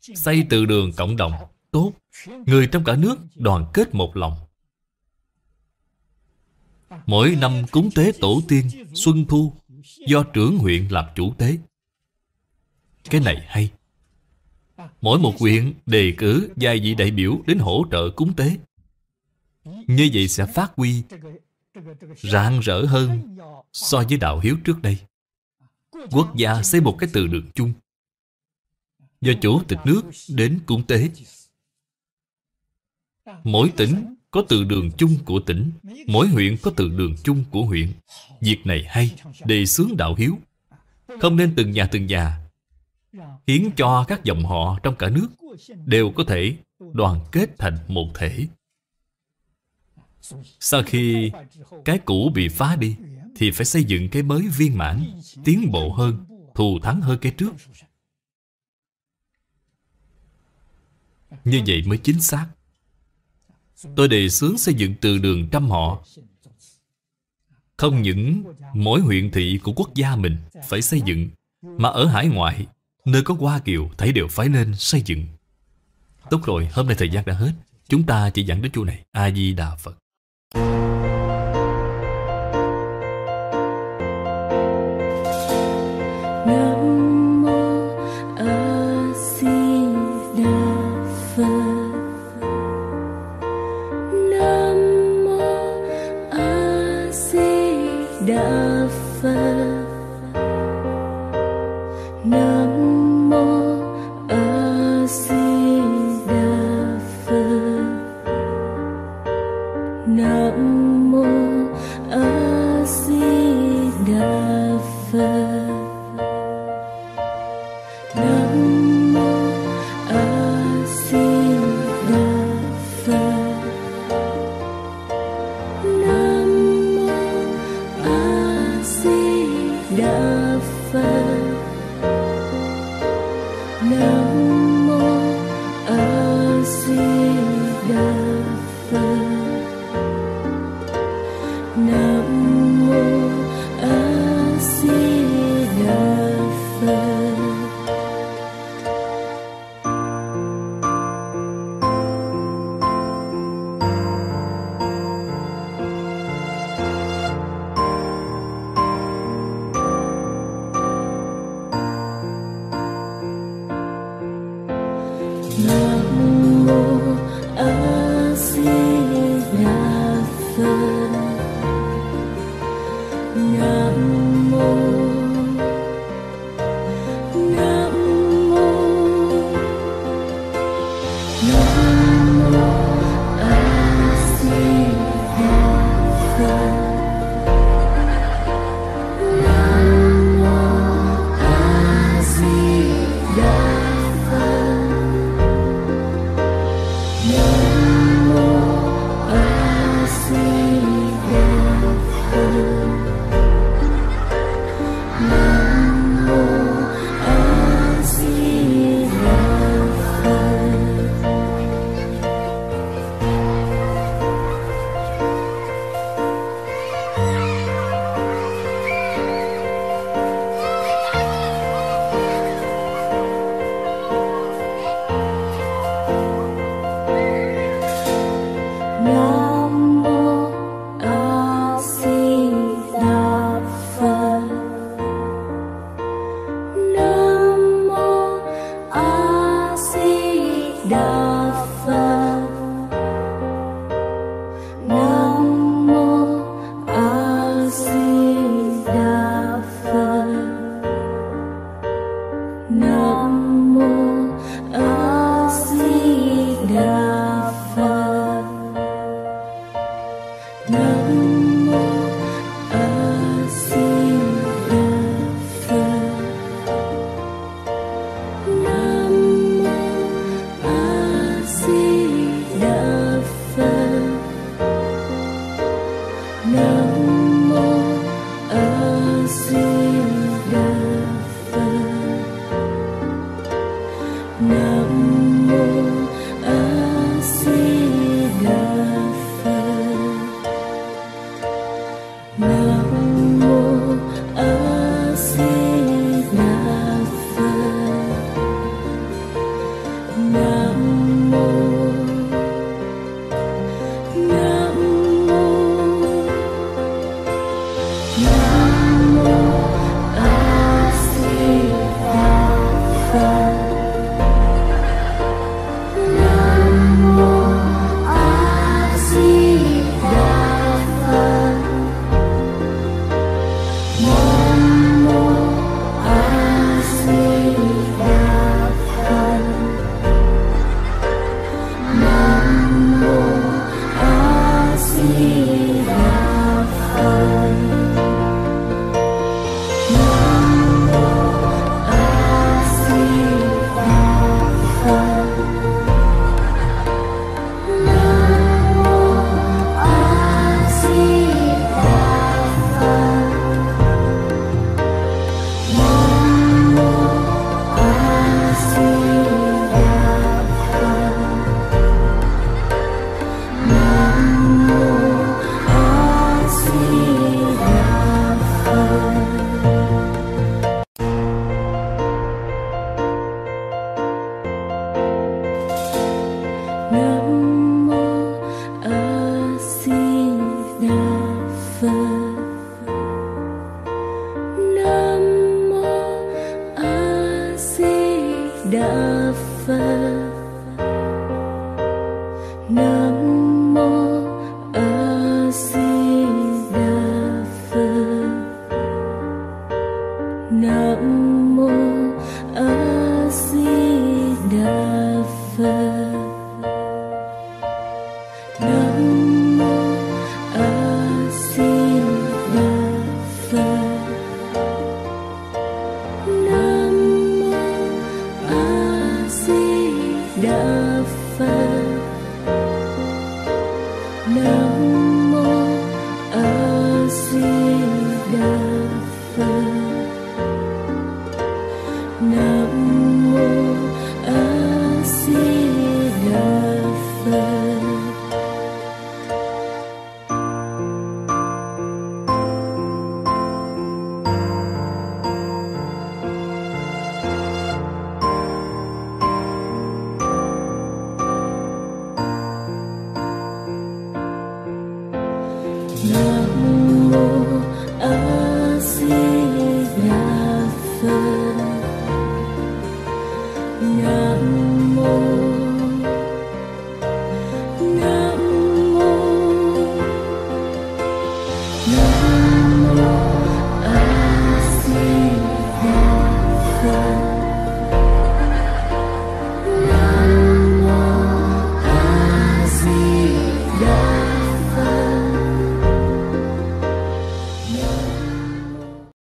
Xây từ đường cộng đồng Tốt Người trong cả nước đoàn kết một lòng Mỗi năm cúng tế tổ tiên Xuân thu Do trưởng huyện làm chủ tế Cái này hay Mỗi một huyện đề cử vài vị đại biểu đến hỗ trợ cúng tế Như vậy sẽ phát huy rạng rỡ hơn so với đạo hiếu trước đây Quốc gia xây một cái từ đường chung Do chủ tịch nước đến cúng tế Mỗi tỉnh có từ đường chung của tỉnh Mỗi huyện có từ đường chung của huyện Việc này hay, đề xướng đạo hiếu Không nên từng nhà từng nhà khiến cho các dòng họ trong cả nước đều có thể đoàn kết thành một thể sau khi cái cũ bị phá đi thì phải xây dựng cái mới viên mãn tiến bộ hơn thù thắng hơn cái trước như vậy mới chính xác tôi đề xướng xây dựng từ đường trăm họ không những mỗi huyện thị của quốc gia mình phải xây dựng mà ở hải ngoại Nơi có hoa kiều thấy đều phải nên xây dựng Tốt rồi hôm nay thời gian đã hết Chúng ta chỉ dẫn đến chỗ này A-di-đà Phật